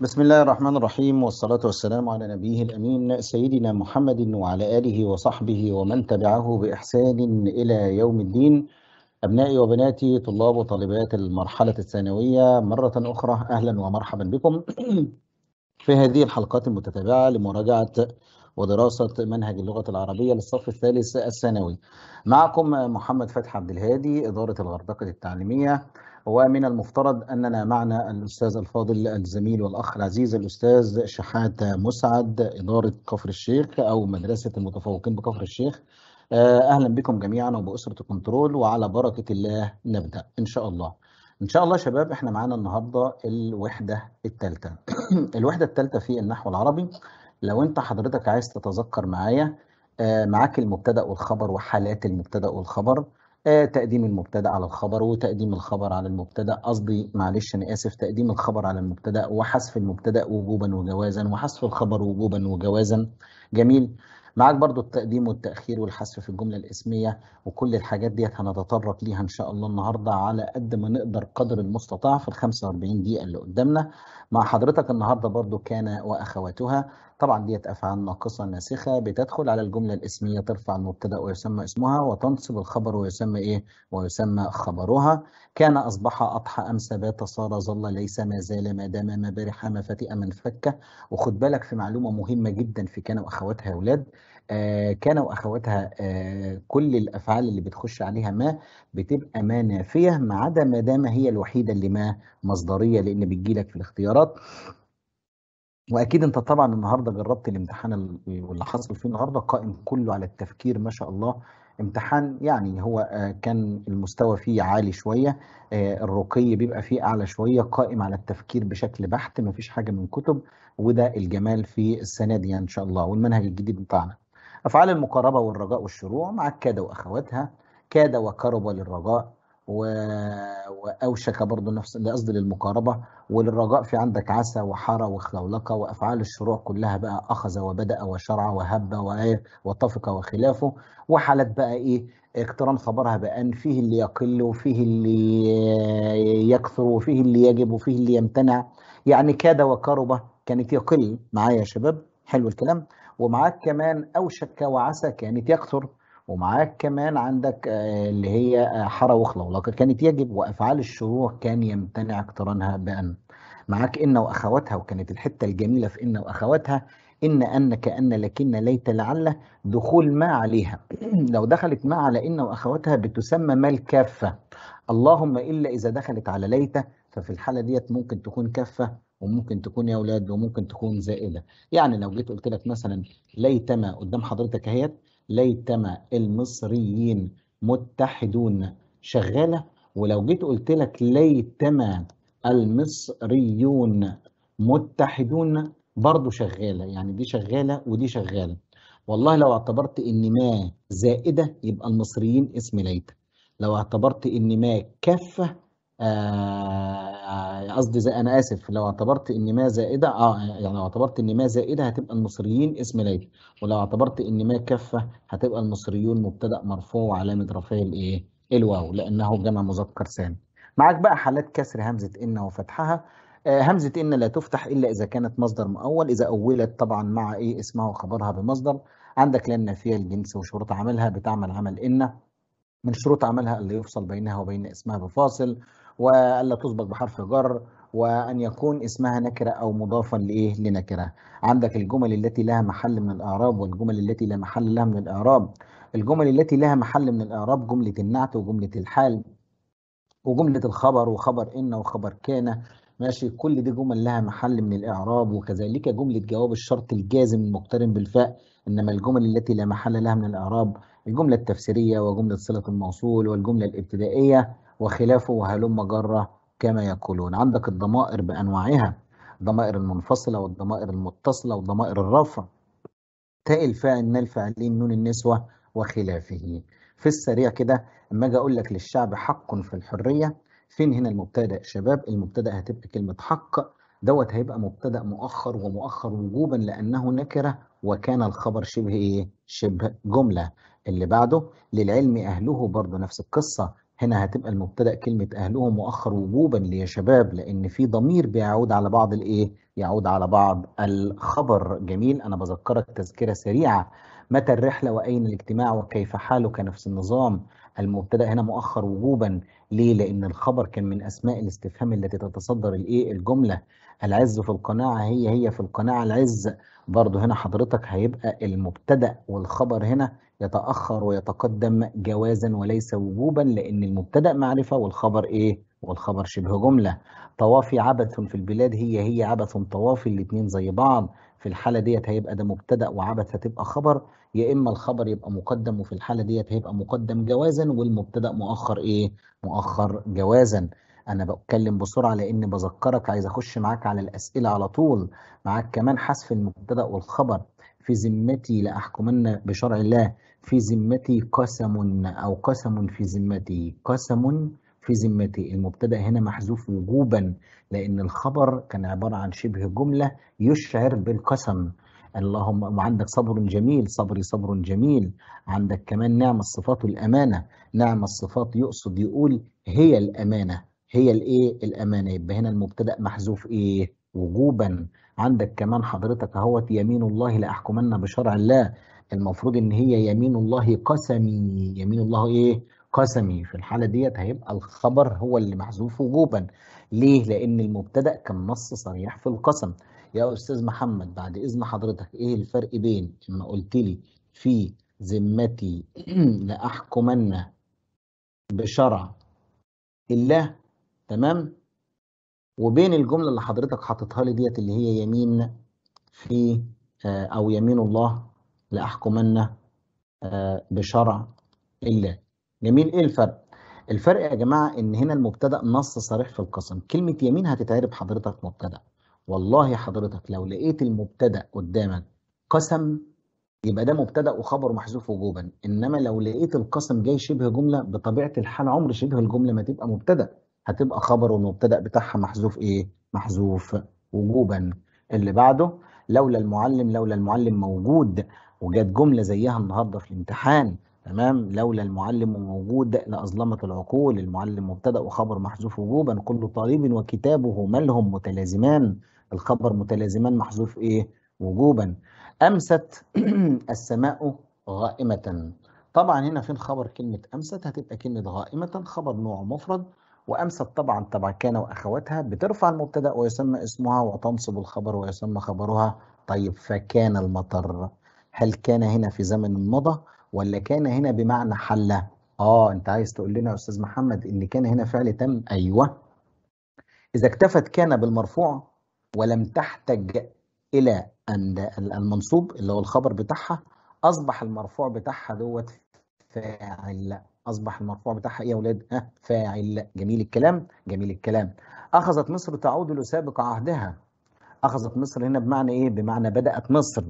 بسم الله الرحمن الرحيم والصلاة والسلام على نبيه الأمين سيدنا محمد وعلى آله وصحبه ومن تبعه بإحسان إلى يوم الدين أبنائي وبناتي طلاب وطالبات المرحلة الثانوية مرة أخرى أهلا ومرحبا بكم في هذه الحلقات المتتابعة لمراجعة ودراسة منهج اللغة العربية للصف الثالث الثانوي معكم محمد فتحي عبد الهادي إدارة الغردقة التعليمية ومن المفترض أننا معنا الأستاذ الفاضل الزميل والأخ العزيز الأستاذ شحات مسعد إدارة كفر الشيخ أو مدرسة المتفوقين بكفر الشيخ آه، أهلا بكم جميعا وبأسرة الكنترول وعلى بركة الله نبدأ إن شاء الله إن شاء الله شباب إحنا معانا النهاردة الوحدة الثالثة الوحدة الثالثة في النحو العربي لو أنت حضرتك عايز تتذكر معايا آه، معاك المبتدأ والخبر وحالات المبتدأ والخبر آه، تقديم المبتدا على الخبر وتقديم الخبر على المبتدا قصدي معلش انا اسف تقديم الخبر على المبتدا وحذف المبتدا وجوبا وجوازا وحذف الخبر وجوبا وجوازا جميل معاك برضو التقديم والتأخير والحذف في الجملة الاسمية وكل الحاجات ديت هنتطرق ليها إن شاء الله النهاردة على قد ما نقدر قدر المستطاع في ال 45 دقيقة اللي قدامنا مع حضرتك النهاردة برضو كان وأخواتها طبعا ديت أفعال ناقصة ناسخة بتدخل على الجملة الاسمية ترفع المبتدأ ويسمى اسمها وتنصب الخبر ويسمى إيه ويسمى خبرها كان أصبح أضحى أمس بات صار ظل ليس ما زال ما دام ما برح ما فتئ من فكه وخد بالك في معلومة مهمة جدا في كان وأخواتها يا أولاد آه كان وأخواتها آه كل الأفعال اللي بتخش عليها ما بتبقى ما نافية ما عدا ما دام هي الوحيدة اللي ما مصدرية لأن بتجي لك في الاختيارات واكيد انت طبعا النهارده جربت الامتحان واللي حصل فيه النهارده قائم كله على التفكير ما شاء الله امتحان يعني هو آه، كان المستوى فيه عالي شويه آه، الرقي بيبقى فيه اعلى شويه قائم على التفكير بشكل بحت ما فيش حاجه من كتب وده الجمال في السنه دي ان شاء الله والمنهج الجديد بتاعنا افعال المقاربه والرجاء والشروع مع كاد واخواتها كاد وكرب للرجاء و... واوشك برضه نفس قصدي للمقاربه وللرجاء في عندك عسى وحرى وخلولقة وافعال الشروع كلها بقى اخذ وبدا وشرع وهب وطفق وخلافه وحالات بقى ايه اقتران خبرها بان فيه اللي يقل وفيه اللي يكثر وفيه اللي يجب وفيه اللي يمتنع يعني كاد وكرب كانت يقل معايا يا شباب حلو الكلام ومعاك كمان اوشك وعسى كانت يكثر ومعاك كمان عندك آه، اللي هي آه، حرى وخلة ولقد كانت يجب وأفعال الشروع كان يمتنع اقترانها بأن معاك إن وأخواتها وكانت الحتة الجميلة في إن وأخواتها إن أن كأن لكن ليت لعل دخول ما عليها لو دخلت ما على إن وأخواتها بتسمى ما الكافة اللهم إلا إذا دخلت على ليت ففي الحالة ديت ممكن تكون كافة وممكن تكون يا أولاد وممكن تكون زائدة يعني لو جيت قلت لك مثلا ليتما قدام حضرتك اهيت ليتما المصريين متحدون شغالة ولو جيت قلت لك ليتما المصريون متحدون برضو شغالة يعني دي شغالة ودي شغالة والله لو اعتبرت ان ما زائدة يبقى المصريين اسم ليت لو اعتبرت ان ما كافة آه، قصدي زي انا اسف لو اعتبرت ان ما زائده اه يعني لو اعتبرت ان ما زائده هتبقى المصريين اسم نادي ولو اعتبرت ان ما كفه هتبقى المصريون مبتدا مرفوع وعلامه رفعه الايه الواو لانه جمع مذكر سالم معاك بقى حالات كسر همزه ان وفتحها آه، همزه ان لا تفتح الا اذا كانت مصدر مؤول اذا اولت طبعا مع ايه اسمها وخبرها بمصدر عندك لان فيها الجنس وشروط عملها بتعمل عمل ان من شروط عملها اللي يفصل بينها وبين اسمها بفاصل والا تسبق بحرف جر وان يكون اسمها نكره او مضافا لايه لنكره عندك الجمل التي لها محل من الاعراب والجمل التي لا محل لها من الاعراب الجمل التي لها محل من الاعراب جمله النعت وجمله الحال وجمله الخبر وخبر ان وخبر كان ماشي كل دي جمل لها محل من الاعراب وكذلك جمله جواب الشرط الجازم المقترن بالفاء انما الجمل التي لا محل لها من الاعراب الجمله التفسيريه وجمله صله الموصول والجمله الابتدائيه وخلافه وهلم جرة كما يقولون عندك الضمائر بأنواعها الضمائر المنفصلة والضمائر المتصلة والضمائر الرفع تاء الفاعل نال فاعلين نون النسوة وخلافه في السريع كده اما اجي اقول لك للشعب حق في الحرية فين هنا المبتدأ شباب المبتدأ هتبقى كلمة حق دوت هيبقى مبتدأ مؤخر ومؤخر وجوبا لأنه نكرة وكان الخبر شبه إيه؟ شبه جملة اللي بعده للعلم أهله برضه نفس القصة هنا هتبقى المبتدا كلمه اهلهم مؤخر وجوبا ليا شباب لان في ضمير بيعود على بعض الايه يعود على بعض الخبر جميل انا بذكرك تذكره سريعه متى الرحله واين الاجتماع وكيف حالك نفس النظام المبتدا هنا مؤخر وجوبا ليه لان الخبر كان من اسماء الاستفهام التي تتصدر الايه الجمله العز في القناعه هي هي في القناعه العز برضه هنا حضرتك هيبقى المبتدا والخبر هنا يتأخر ويتقدم جوازا وليس وجوبا لأن المبتدأ معرفة والخبر إيه؟ والخبر شبه جملة طوافي عبث في البلاد هي هي عبث طوافي الاتنين زي بعض في الحالة ديت هيبقى ده مبتدأ وعبث هتبقى خبر يا إما الخبر يبقى مقدم وفي الحالة ديت هيبقى مقدم جوازا والمبتدأ مؤخر إيه؟ مؤخر جوازا انا بتكلم بسرعه لان بذكرك عايز اخش معاك على الاسئله على طول معاك كمان حذف المبتدا والخبر في ذمتي لأحكمن بشرع الله في ذمتي قسم أو قسم في ذمتي قسم في ذمتي المبتدأ هنا محذوف وجوبا لأن الخبر كان عبارة عن شبه جملة يشعر بالقسم اللهم وعندك صبر جميل صبري صبر جميل عندك كمان نعم الصفات الامانه نعم الصفات يقصد يقول هي الأمانة هي الايه الأمانة يبقى هنا المبتدأ محذوف ايه وجوبا عندك كمان حضرتك اهوت يمين الله لاحكمن بشرع الله المفروض ان هي يمين الله قسمي يمين الله ايه قسمي في الحاله ديت هيبقى الخبر هو اللي محذوف وجوبا ليه لان المبتدا كان نص صريح في القسم يا استاذ محمد بعد اذن حضرتك ايه الفرق بين ما قلت لي في ذمتي لاحكمن بشرع الله تمام وبين الجملة اللي حضرتك حاططها لي ديت اللي هي يمين في آه، أو يمين الله لأحكمن آه، بشرع الله جميل إيه الفرق؟ الفرق يا جماعة إن هنا المبتدأ نص صريح في القسم كلمة يمين هتتعرب حضرتك مبتدأ والله حضرتك لو لقيت المبتدأ قدامك قسم يبقى ده مبتدأ وخبر محذوف وجوبا إنما لو لقيت القسم جاي شبه جملة بطبيعة الحال عمر شبه الجملة ما تبقى مبتدأ هتبقى خبر المبتدا بتاعها محذوف ايه محذوف وجوبا اللي بعده لولا المعلم لولا المعلم موجود وجت جمله زيها النهارده في الامتحان تمام لولا المعلم موجود لاظلمت العقول المعلم مبتدا وخبر محذوف وجوبا كل طالب وكتابه ملهم متلازمان الخبر متلازمان محذوف ايه وجوبا امست السماء غائمه طبعا هنا فين خبر كلمه امست هتبقى كلمه غائمه خبر نوع مفرد وأمست طبعا طبعا كان وأخواتها بترفع المبتدأ ويسمى اسمها وتنصب الخبر ويسمى خبرها طيب فكان المطر هل كان هنا في زمن مضى ولا كان هنا بمعنى حل آه أنت عايز تقول لنا يا أستاذ محمد إن كان هنا فعل تم أيوه إذا اكتفت كان بالمرفوع ولم تحتج إلى أن المنصوب اللي هو الخبر بتاعها أصبح المرفوع بتاعها دوت فاعل أصبح المرفوع بتاعها إيه يا أولاد؟ ها فاعل جميل الكلام جميل الكلام أخذت مصر تعود لسابق عهدها أخذت مصر هنا بمعنى إيه؟ بمعنى بدأت مصر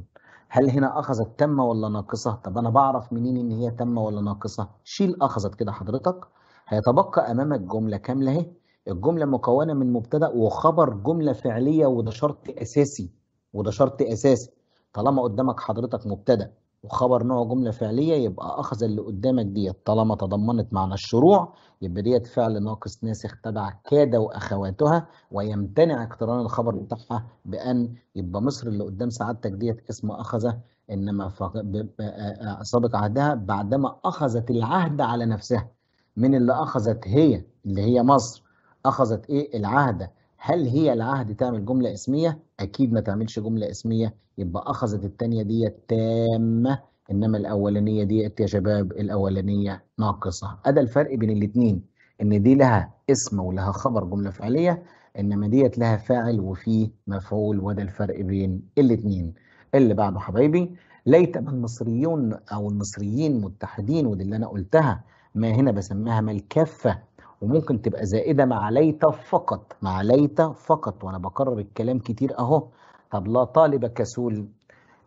هل هنا أخذت تامة ولا ناقصة؟ طب أنا بعرف منين إن هي تامة ولا ناقصة؟ شيل أخذت كده حضرتك هيتبقى أمامك جملة كاملة أهي الجملة مكونة من مبتدأ وخبر جملة فعلية وده شرط أساسي وده شرط أساسي طالما قدامك حضرتك مبتدأ وخبر نوع جملة فعلية يبقى أخذ اللي قدامك ديت طالما تضمنت معنى الشروع يبقى ديت فعل ناقص ناسخ تبع كاد وأخواتها ويمتنع اقتران الخبر بتاعها بأن يبقى مصر اللي قدام سعادتك ديت اسم أخذ إنما آه، آه، سابق عهدها بعدما أخذت العهد على نفسها من اللي أخذت هي اللي هي مصر أخذت إيه العهد هل هي العهد تعمل جملة اسمية؟ أكيد ما تعملش جملة اسمية يبقى أخذت الثانية ديت تامة إنما الأولانية ديت يا شباب الأولانية ناقصة أدى الفرق بين الاتنين إن دي لها اسم ولها خبر جملة فعلية إنما ديت لها فاعل وفيه مفعول وده الفرق بين الاتنين اللي بعده حبايبي ليت من المصريون أو المصريين متحدين ودي اللي أنا قلتها ما هنا بسميها ما الكافة وممكن تبقى زائدة مع ليت فقط مع ليت فقط وأنا بكرر الكلام كتير أهو طب لا طالب كسول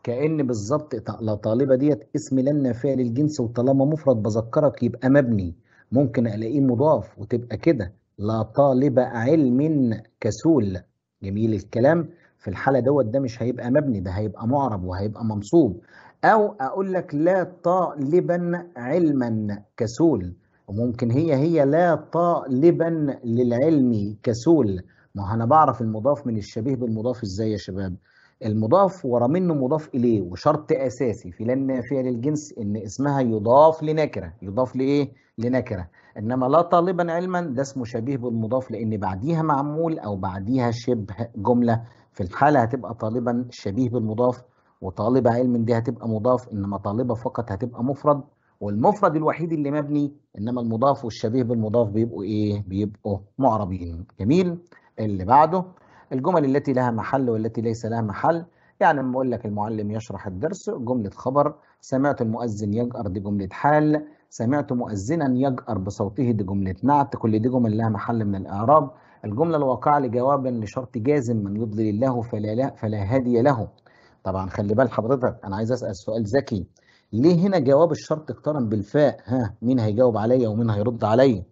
كأن بالظبط لا طالبة ديت اسم لا فعل للجنس وطالما مفرد بذكرك يبقى مبني ممكن ألاقيه مضاف وتبقى كده لا طالب علم كسول جميل الكلام في الحالة دوت ده مش هيبقى مبني ده هيبقى معرب وهيبقى منصوب أو أقول لك لا طالبا علما كسول وممكن هي هي لا طالبا للعلم كسول ما انا بعرف المضاف من الشبيه بالمضاف ازاي يا شباب المضاف ورا منه مضاف اليه وشرط اساسي في لن نافيه للجنس ان اسمها يضاف لنكره يضاف لايه لنكره انما لا طالبا علما ده اسمه شبيه بالمضاف لان بعديها معمول او بعديها شبه جمله في الحاله هتبقى طالبا شبيه بالمضاف وطالبه علم دي هتبقى مضاف انما طالبه فقط هتبقى مفرد والمفرد الوحيد اللي مبني انما المضاف والشبيه بالمضاف بيبقوا ايه بيبقوا معربين جميل اللي بعده الجمل التي لها محل والتي ليس لها محل يعني لما اقول لك المعلم يشرح الدرس جمله خبر سمعت المؤذن يجأر دي جمله حال سمعت مؤذنا يجأر بصوته دي جمله نعت كل دي جمل لها محل من الاعراب الجمله الواقعه لجوابا لشرط جازم من يضلل الله فلا لا فلا هادي له طبعا خلي بال حضرتك انا عايز اسال سؤال ذكي ليه هنا جواب الشرط اقترن بالفاء ها مين هيجاوب عليا ومين هيرد عليا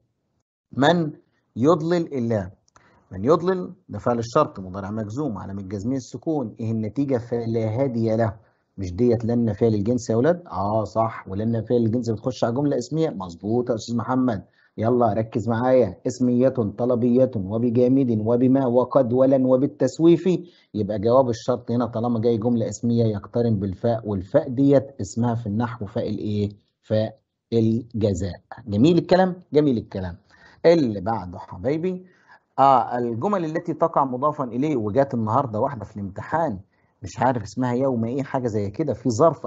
من يضلل الله من يضلل ده فعل الشرط مضارع مجزوم على الجزمية السكون ايه النتيجة فلا هادي له مش ديت لا فعل الجنس يا ولاد اه صح ولا فعل الجنس بتخش على جملة اسمية مظبوط يا استاذ محمد يلا ركز معايا اسمية طلبية وبجامد وبما وقد ولن وبالتسويف يبقى جواب الشرط هنا طالما جاي جملة اسمية يقترن بالفاء والفاء ديت اسمها في النحو فاء الايه؟ فاء الجزاء جميل الكلام؟ جميل الكلام اللي بعده حبايبي اه الجمل التي تقع مضافا اليه وجات النهارده واحدة في الامتحان مش عارف اسمها يوم ايه حاجة زي كده في ظرف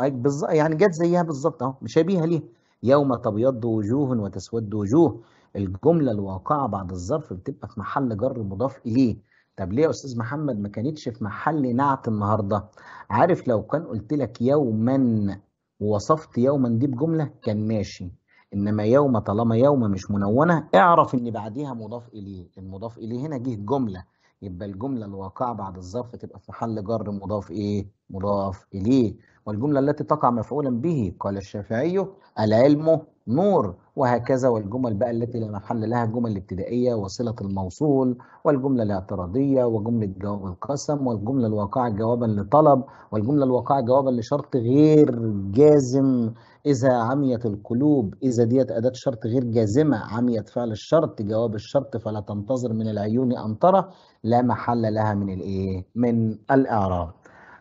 يعني جت زيها بالظبط اهو مشابهة ليها يوم تبيض وجوه وتسود وجوه الجملة الواقعة بعد الظرف بتبقى في محل جر مضاف إليه طب ليه يا أستاذ محمد ما كانتش في محل نعت النهاردة عارف لو كان قلت لك يوما ووصفت يوما دي بجملة كان ماشي إنما يوم طالما يوم مش منونة اعرف إن بعديها مضاف إليه المضاف إليه هنا جه جملة يبقى الجملة الواقعة بعد الظرف تبقى في محل جر مضاف إيه؟ مضاف إليه والجملة التي تقع مفعولا به قال الشافعي العلم نور وهكذا والجمل بقى التي لا محل لها الجمل الابتدائية وصلة الموصول والجملة الاعتراضية وجملة جواب القسم والجملة الواقعة جوابا لطلب والجملة الواقعة جوابا لشرط غير جازم إذا عميت القلوب إذا ديت أداة شرط غير جازمة عميت فعل الشرط جواب الشرط فلا تنتظر من العيون أن ترى لا محل لها من الإيه؟ من الإعراب.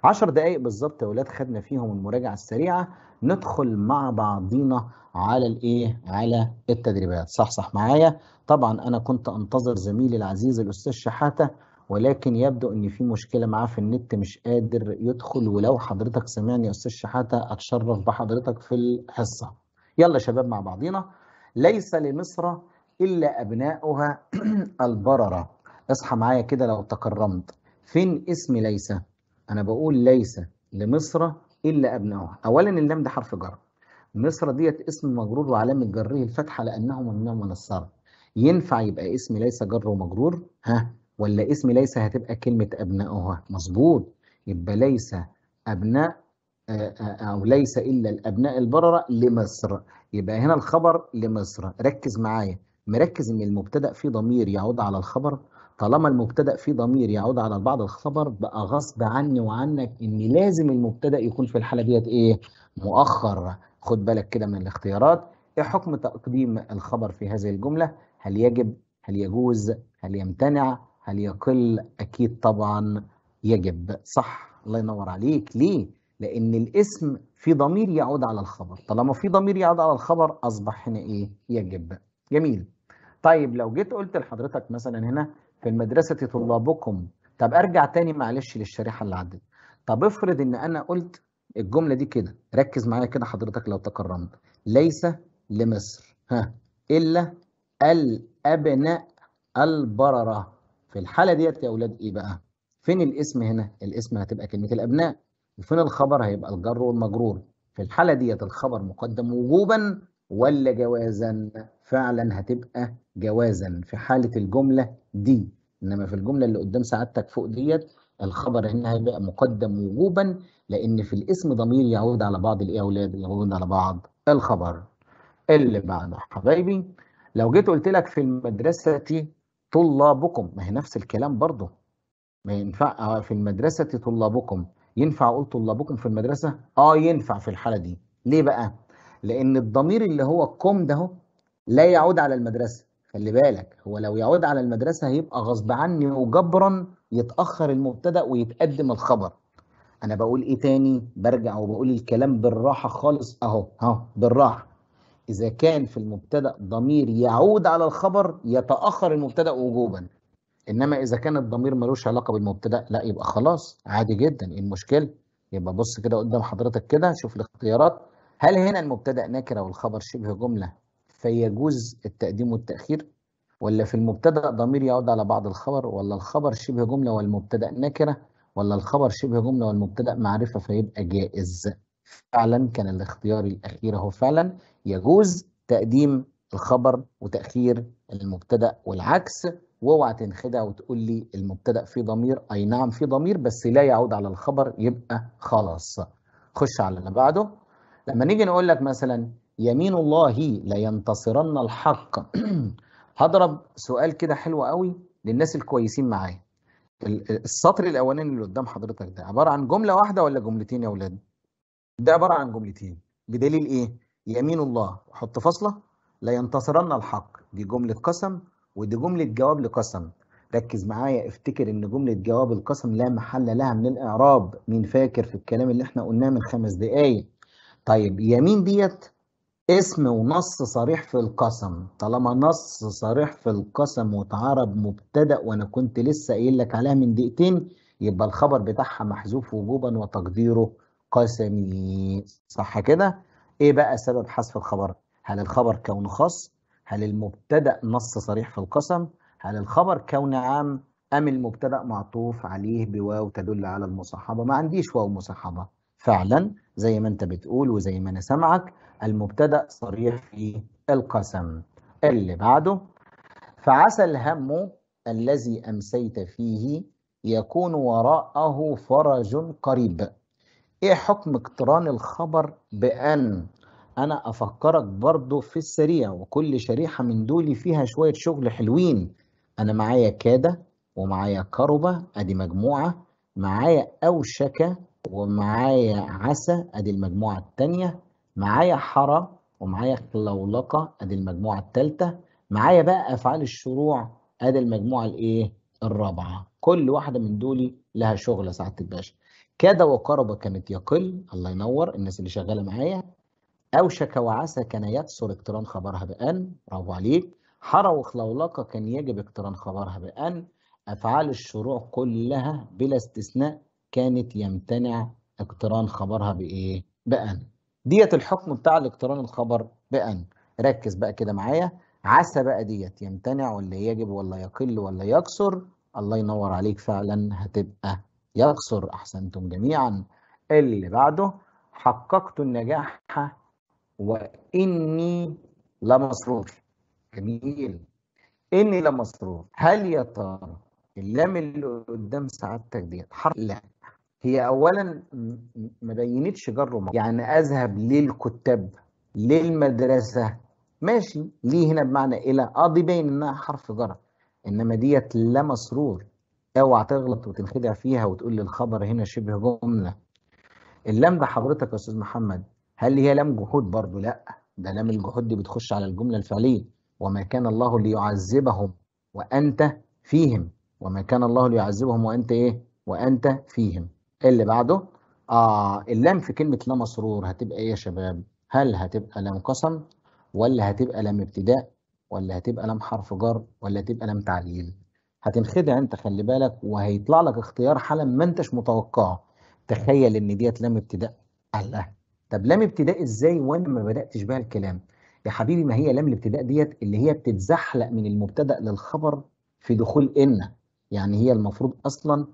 عشر دقايق بالظبط يا ولاد خدنا فيهم المراجعة السريعة ندخل مع بعضينا على الإيه؟ على التدريبات صح صح معايا؟ طبعا أنا كنت أنتظر زميلي العزيز الأستاذ شحاتة ولكن يبدو ان في مشكله معاه في النت مش قادر يدخل ولو حضرتك سمعني يا استاذ شحاته اتشرف بحضرتك في الحصه يلا شباب مع بعضينا ليس لمصر الا ابناؤها البرره اصحى معايا كده لو تكرمت فين اسم ليس انا بقول ليس لمصر الا ابناؤها اولا اللام ده حرف جر مصر ديت اسم مجرور وعلامه جره الفتحه لانه ممنوع من الصرف ينفع يبقى اسم ليس جر ومجرور ها ولا اسم ليس هتبقى كلمة أبنائها مظبوط يبقى ليس أبناء آه، آه، أو ليس إلا الأبناء البررة لمصر يبقى هنا الخبر لمصر ركز معايا مركز إن المبتدأ فيه ضمير يعود على الخبر طالما المبتدأ فيه ضمير يعود على بعض الخبر بقى غصب عني وعنك إن لازم المبتدأ يكون في الحالة ديت إيه مؤخر خد بالك كده من الاختيارات إيه حكم تقديم الخبر في هذه الجملة هل يجب هل يجوز هل يمتنع هل يقل أكيد طبعا يجب صح الله ينور عليك ليه؟ لأن الاسم في ضمير يعود على الخبر طالما في ضمير يعود على الخبر أصبح هنا إيه؟ يجب جميل طيب لو جيت قلت لحضرتك مثلا هنا في المدرسة طلابكم طب أرجع تاني معلش للشريحة اللي عدت طب افرض إن أنا قلت الجملة دي كده ركز معايا كده حضرتك لو تكرمت ليس لمصر ها إلا الأبناء البررة في الحالة ديت يا أولاد إيه بقى؟ فين الاسم هنا؟ الاسم هتبقى كلمة الأبناء وفين الخبر هيبقى الجر والمجرور في الحالة ديت الخبر مقدم وجوبا ولا جوازا؟ فعلا هتبقى جوازا في حالة الجملة دي إنما في الجملة اللي قدام سعادتك فوق ديت الخبر هنا هيبقى مقدم وجوبا لأن في الاسم ضمير يعود على بعض الإيه يا أولاد؟ يعود على بعض الخبر اللي بعده حبايبي لو جيت قلت لك في المدرسة طلابكم ما هي نفس الكلام برضه ما ينفع آه، في المدرسة طلابكم ينفع أقول طلابكم في المدرسة؟ آه ينفع في الحالة دي ليه بقى؟ لأن الضمير اللي هو كم ده لا يعود على المدرسة خلي بالك هو لو يعود على المدرسة هيبقى غصب عني وجبرا يتأخر المبتدأ ويتقدم الخبر أنا بقول إيه تاني؟ برجع وبقول الكلام بالراحة خالص أهو أهو بالراحة إذا كان في المبتدأ ضمير يعود على الخبر يتأخر المبتدأ وجوبا إنما إذا كان الضمير ملوش علاقة بالمبتدأ لا يبقى خلاص عادي جدا إيه المشكلة يبقى بص كده قدام حضرتك كده شوف الاختيارات هل هنا المبتدأ نكرة والخبر شبه جملة فيجوز التقديم والتأخير ولا في المبتدأ ضمير يعود على بعض الخبر ولا الخبر شبه جملة والمبتدأ نكرة ولا الخبر شبه جملة والمبتدأ معرفة فيبقى جائز فعلا كان الاختيار الأخير هو فعلا يجوز تقديم الخبر وتأخير المبتدأ والعكس واوعى تنخدع وتقول لي المبتدأ فيه ضمير أي نعم فيه ضمير بس لا يعود على الخبر يبقى خلاص خش على اللي بعده لما نيجي نقول لك مثلا يمين الله لا ينتصرن الحق هضرب سؤال كده حلو قوي للناس الكويسين معايا السطر الاولاني اللي قدام حضرتك ده عباره عن جمله واحده ولا جملتين يا اولاد ده عباره عن جملتين بدليل ايه يمين الله حط فاصلة لا ينتصرن الحق دي جملة قسم ودي جملة جواب لقسم ركز معايا افتكر ان جملة جواب القسم لا محل لها من الاعراب مين فاكر في الكلام اللي احنا قلناه من خمس دقايق طيب يمين ديت اسم ونص صريح في القسم طالما نص صريح في القسم وتعرب مبتدأ وانا كنت لسه قايل لك عليها من دقيقتين يبقى الخبر بتاعها محذوف وجوبا وتقديره قسمي صح كده ايه بقى سبب حذف الخبر هل الخبر كون خاص هل المبتدا نص صريح في القسم هل الخبر كون عام ام المبتدا معطوف عليه بواو تدل على المصاحبه ما عنديش واو مصاحبه فعلا زي ما انت بتقول وزي ما انا سامعك المبتدا صريح في القسم اللي بعده فعسى الهم الذي امسيت فيه يكون وراءه فرج قريب ايه حكم اقتران الخبر بان انا افكرك برضو في السريع وكل شريحة من دولي فيها شوية شغل حلوين انا معايا كادة ومعايا كربة ادي مجموعة معايا اوشكة ومعايا عسى ادي المجموعة التانية معايا حرى ومعايا خلولقة ادي المجموعة التالتة معايا بقى افعال الشروع ادي المجموعة الايه الرابعة كل واحدة من دولي لها شغلة سعادة الباشا كاد وقرب كانت يقل الله ينور الناس اللي شغالة معايا أوشك وعسى كان يكسر اقتران خبرها بأن برافو عليك حرى وخلولقة كان يجب اقتران خبرها بأن أفعال الشروع كلها بلا استثناء كانت يمتنع اقتران خبرها بإيه؟ بأن ديت الحكم بتاع الاقتران الخبر بأن ركز بقى كده معايا عسى بقى ديت يمتنع ولا يجب ولا يقل ولا يكسر الله ينور عليك فعلا هتبقى يكسر أحسنتم جميعا اللي بعده حققت النجاح واني لمسرور جميل اني لمسرور هل يا ترى اللام اللي قدام سعادتك ديت حرف لا هي اولا ما بينتش جره يعني اذهب للكتاب للمدرسه ماشي ليه هنا بمعنى الى قاضي باين انها حرف جر انما ديت لا مسرور اوعى تغلط وتنخدع فيها وتقول لي الخبر هنا شبه جمله اللام ده حضرتك يا استاذ محمد هل هي لام جحود برضو لا ده لام الجحود دي بتخش على الجملة الفعلية وما كان الله ليعذبهم وأنت فيهم وما كان الله ليعذبهم وأنت إيه وأنت فيهم اللي بعده آه اللام في كلمة لا مسرور هتبقى إيه يا شباب هل هتبقى لام قسم ولا هتبقى لام ابتداء ولا هتبقى لام حرف جر ولا هتبقى لام تعليل هتنخدع انت خلي بالك وهيطلع لك اختيار حالا ما انتش متوقعه تخيل ان ديت لام ابتداء الله طب لام ابتداء ازاي وانا ما بداتش بقى الكلام يا حبيبي ما هي لام الابتداء ديت اللي هي بتتزحلق من المبتدا للخبر في دخول ان يعني هي المفروض اصلا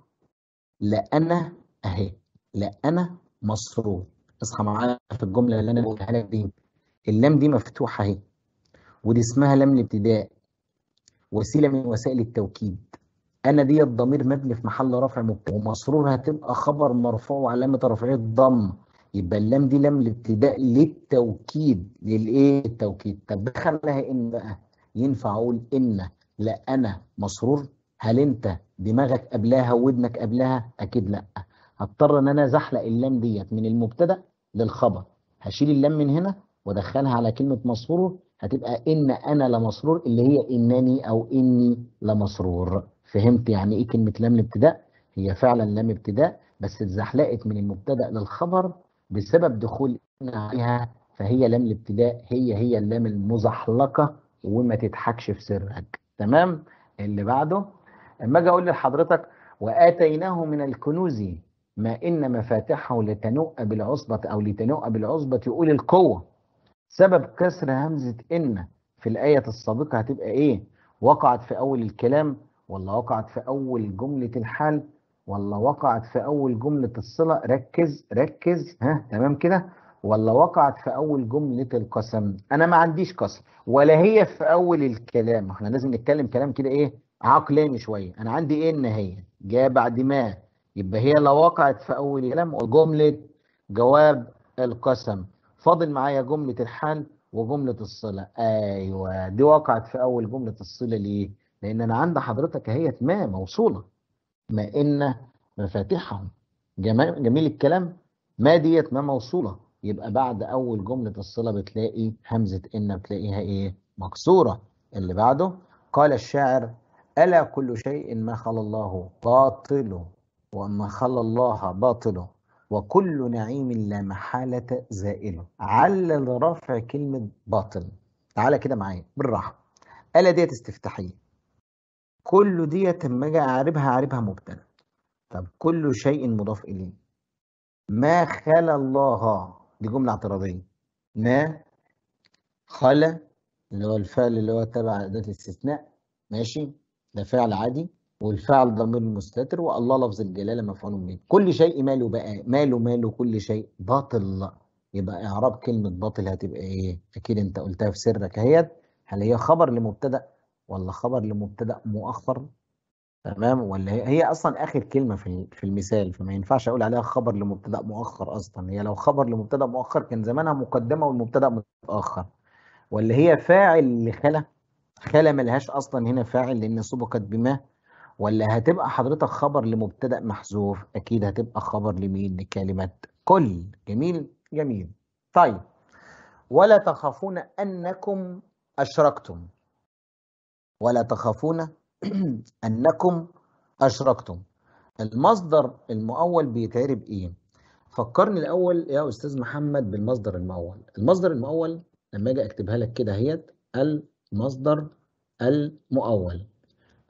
لا انا اهي لا انا مسرور اصحى معانا في الجمله اللي انا بقولها لك دي اللام دي مفتوحه اهي ودي اسمها لام الابتداء وسيله من وسائل التوكيد انا دي الضمير مبني في محل رفع مبتدا ومسرور هتبقى خبر مرفوع وعلامه رفعه الضم يبقى اللام دي لام الابتداء للتوكيد للايه التوكيد طب دخلناها ان بقى ينفع اقول ان لا انا مسرور هل انت دماغك قبلها ودنك قبلها اكيد لا هضطر ان انا زحلق اللام ديت من المبتدا للخبر هشيل اللام من هنا وادخلها على كلمه مسرور هتبقى ان انا لمسرور اللي هي انني او اني لمسرور فهمت يعني ايه كلمه لام الابتداء هي فعلا لام ابتداء بس اتزحلقت من المبتدا للخبر بسبب دخولنا عليها فهي لام الابتداء هي هي اللام المزحلقه وما تضحكش في سرك تمام اللي بعده اما اجي اقول لحضرتك واتيناه من الكنوز ما ان مفاتحه لتنوء بالعصبه او لتنوء بالعصبه يقول القوه سبب كسر همزه ان في الايه السابقه هتبقى ايه وقعت في اول الكلام ولا وقعت في اول جمله الحال ولا وقعت في أول جملة الصلة ركز ركز ها تمام كده ولا وقعت في أول جملة القسم أنا ما عنديش قسم ولا هي في أول الكلام احنا لازم نتكلم كلام كده إيه عقلاني شوية أنا عندي إيه إن هي جاية بعد ما يبقى هي لا وقعت في أول الكلام وجملة جواب القسم فاضل معايا جملة الحل وجملة الصلة أيوه دي وقعت في أول جملة الصلة ليه؟ لأن أنا عند حضرتك هي ما موصولة ما إن جميل الكلام ما ديت ما موصولة يبقى بعد أول جملة الصلة بتلاقي همزة إن بتلاقيها إيه مكسورة اللي بعده قال الشاعر ألا كل شيء ما خلى الله باطله وما خلى الله باطله وكل نعيم لا محالة زائله علل رفع كلمة باطل تعالى كده معايا بالراحة ألا ديت استفتاحية كل ديت لما اجي اعربها اعربها مبتدا طب كل شيء مضاف اليه ما خلا الله دي جمله اعتراضيه ما خلا اللي هو الفعل اللي هو تبع اداه الاستثناء ماشي ده فعل عادي والفعل ضمير مستتر والله لفظ الجلاله مفعول به كل شيء ماله بقى ماله ماله كل شيء باطل يبقى اعراب كلمه باطل هتبقى ايه اكيد انت قلتها في سرك اهيت هل هي خبر لمبتدا ولا خبر لمبتدا مؤخر تمام ولا هي, هي اصلا اخر كلمه في في المثال فما ينفعش اقول عليها خبر لمبتدا مؤخر اصلا هي لو خبر لمبتدا مؤخر كان زمانها مقدمه والمبتدا متاخر ولا هي فاعل لخلا خلا ملهاش اصلا هنا فاعل لان سبقت بما ولا هتبقى حضرتك خبر لمبتدا محذوف اكيد هتبقى خبر لمين لكلمه كل جميل جميل طيب ولا تخافون انكم اشركتم ولا تخافون أنكم أشركتم المصدر المؤول بيتعرب إيه؟ فكرني الأول يا أستاذ محمد بالمصدر المؤول المصدر المؤول لما أجي أكتبها لك كده اهيت المصدر المؤول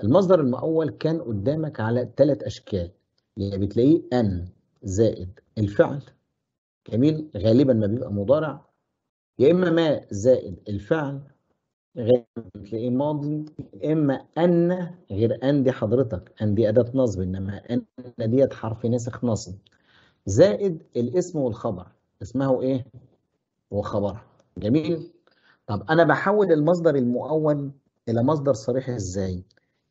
المصدر المؤول كان قدامك على ثلاث أشكال يعني بتلاقيه أن زائد الفعل جميل غالبا ما بيبقى مضارع يا إما ما زائد الفعل غير تلاقيه ماضي يا اما ان غير ان دي حضرتك ان دي اداه نصب انما ان ديت حرف ناسخ نصب زائد الاسم والخبر اسمه ايه وخبرها جميل طب انا بحول المصدر المؤول الى مصدر صريح ازاي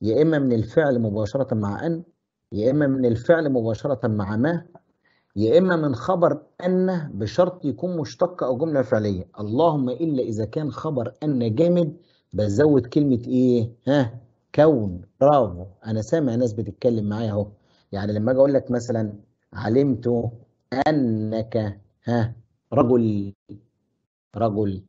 يا اما من الفعل مباشره مع ان يا اما من الفعل مباشره مع ما يا إما من خبر أن بشرط يكون مشتق أو جملة فعلية اللهم إلا إذا كان خبر أن جامد بزود كلمة إيه؟ ها؟ كون برافو أنا سامع ناس بتتكلم معايا أهو يعني لما أجي أقول لك مثلا علمت أنك ها رجل رجل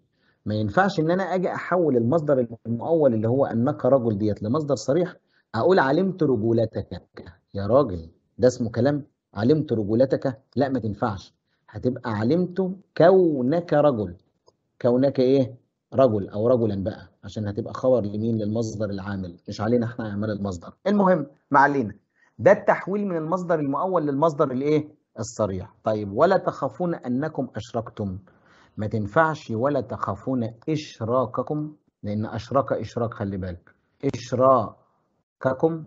ما ينفعش ان انا اجي احول المصدر المؤول اللي هو انك رجل ديت لمصدر صريح اقول علمت رجولتك يا راجل ده اسمه كلام علمت رجولتك لا ما تنفعش هتبقى علمت كونك رجل كونك ايه رجل او رجلا بقى عشان هتبقى خبر لمين للمصدر العامل مش علينا احنا اعمال المصدر المهم ما علينا ده التحويل من المصدر المؤول للمصدر الايه الصريح طيب ولا تخافون انكم اشركتم ما تنفعش ولا تخافون اشراككم لان اشرك اشراك خلي بالك اشراككم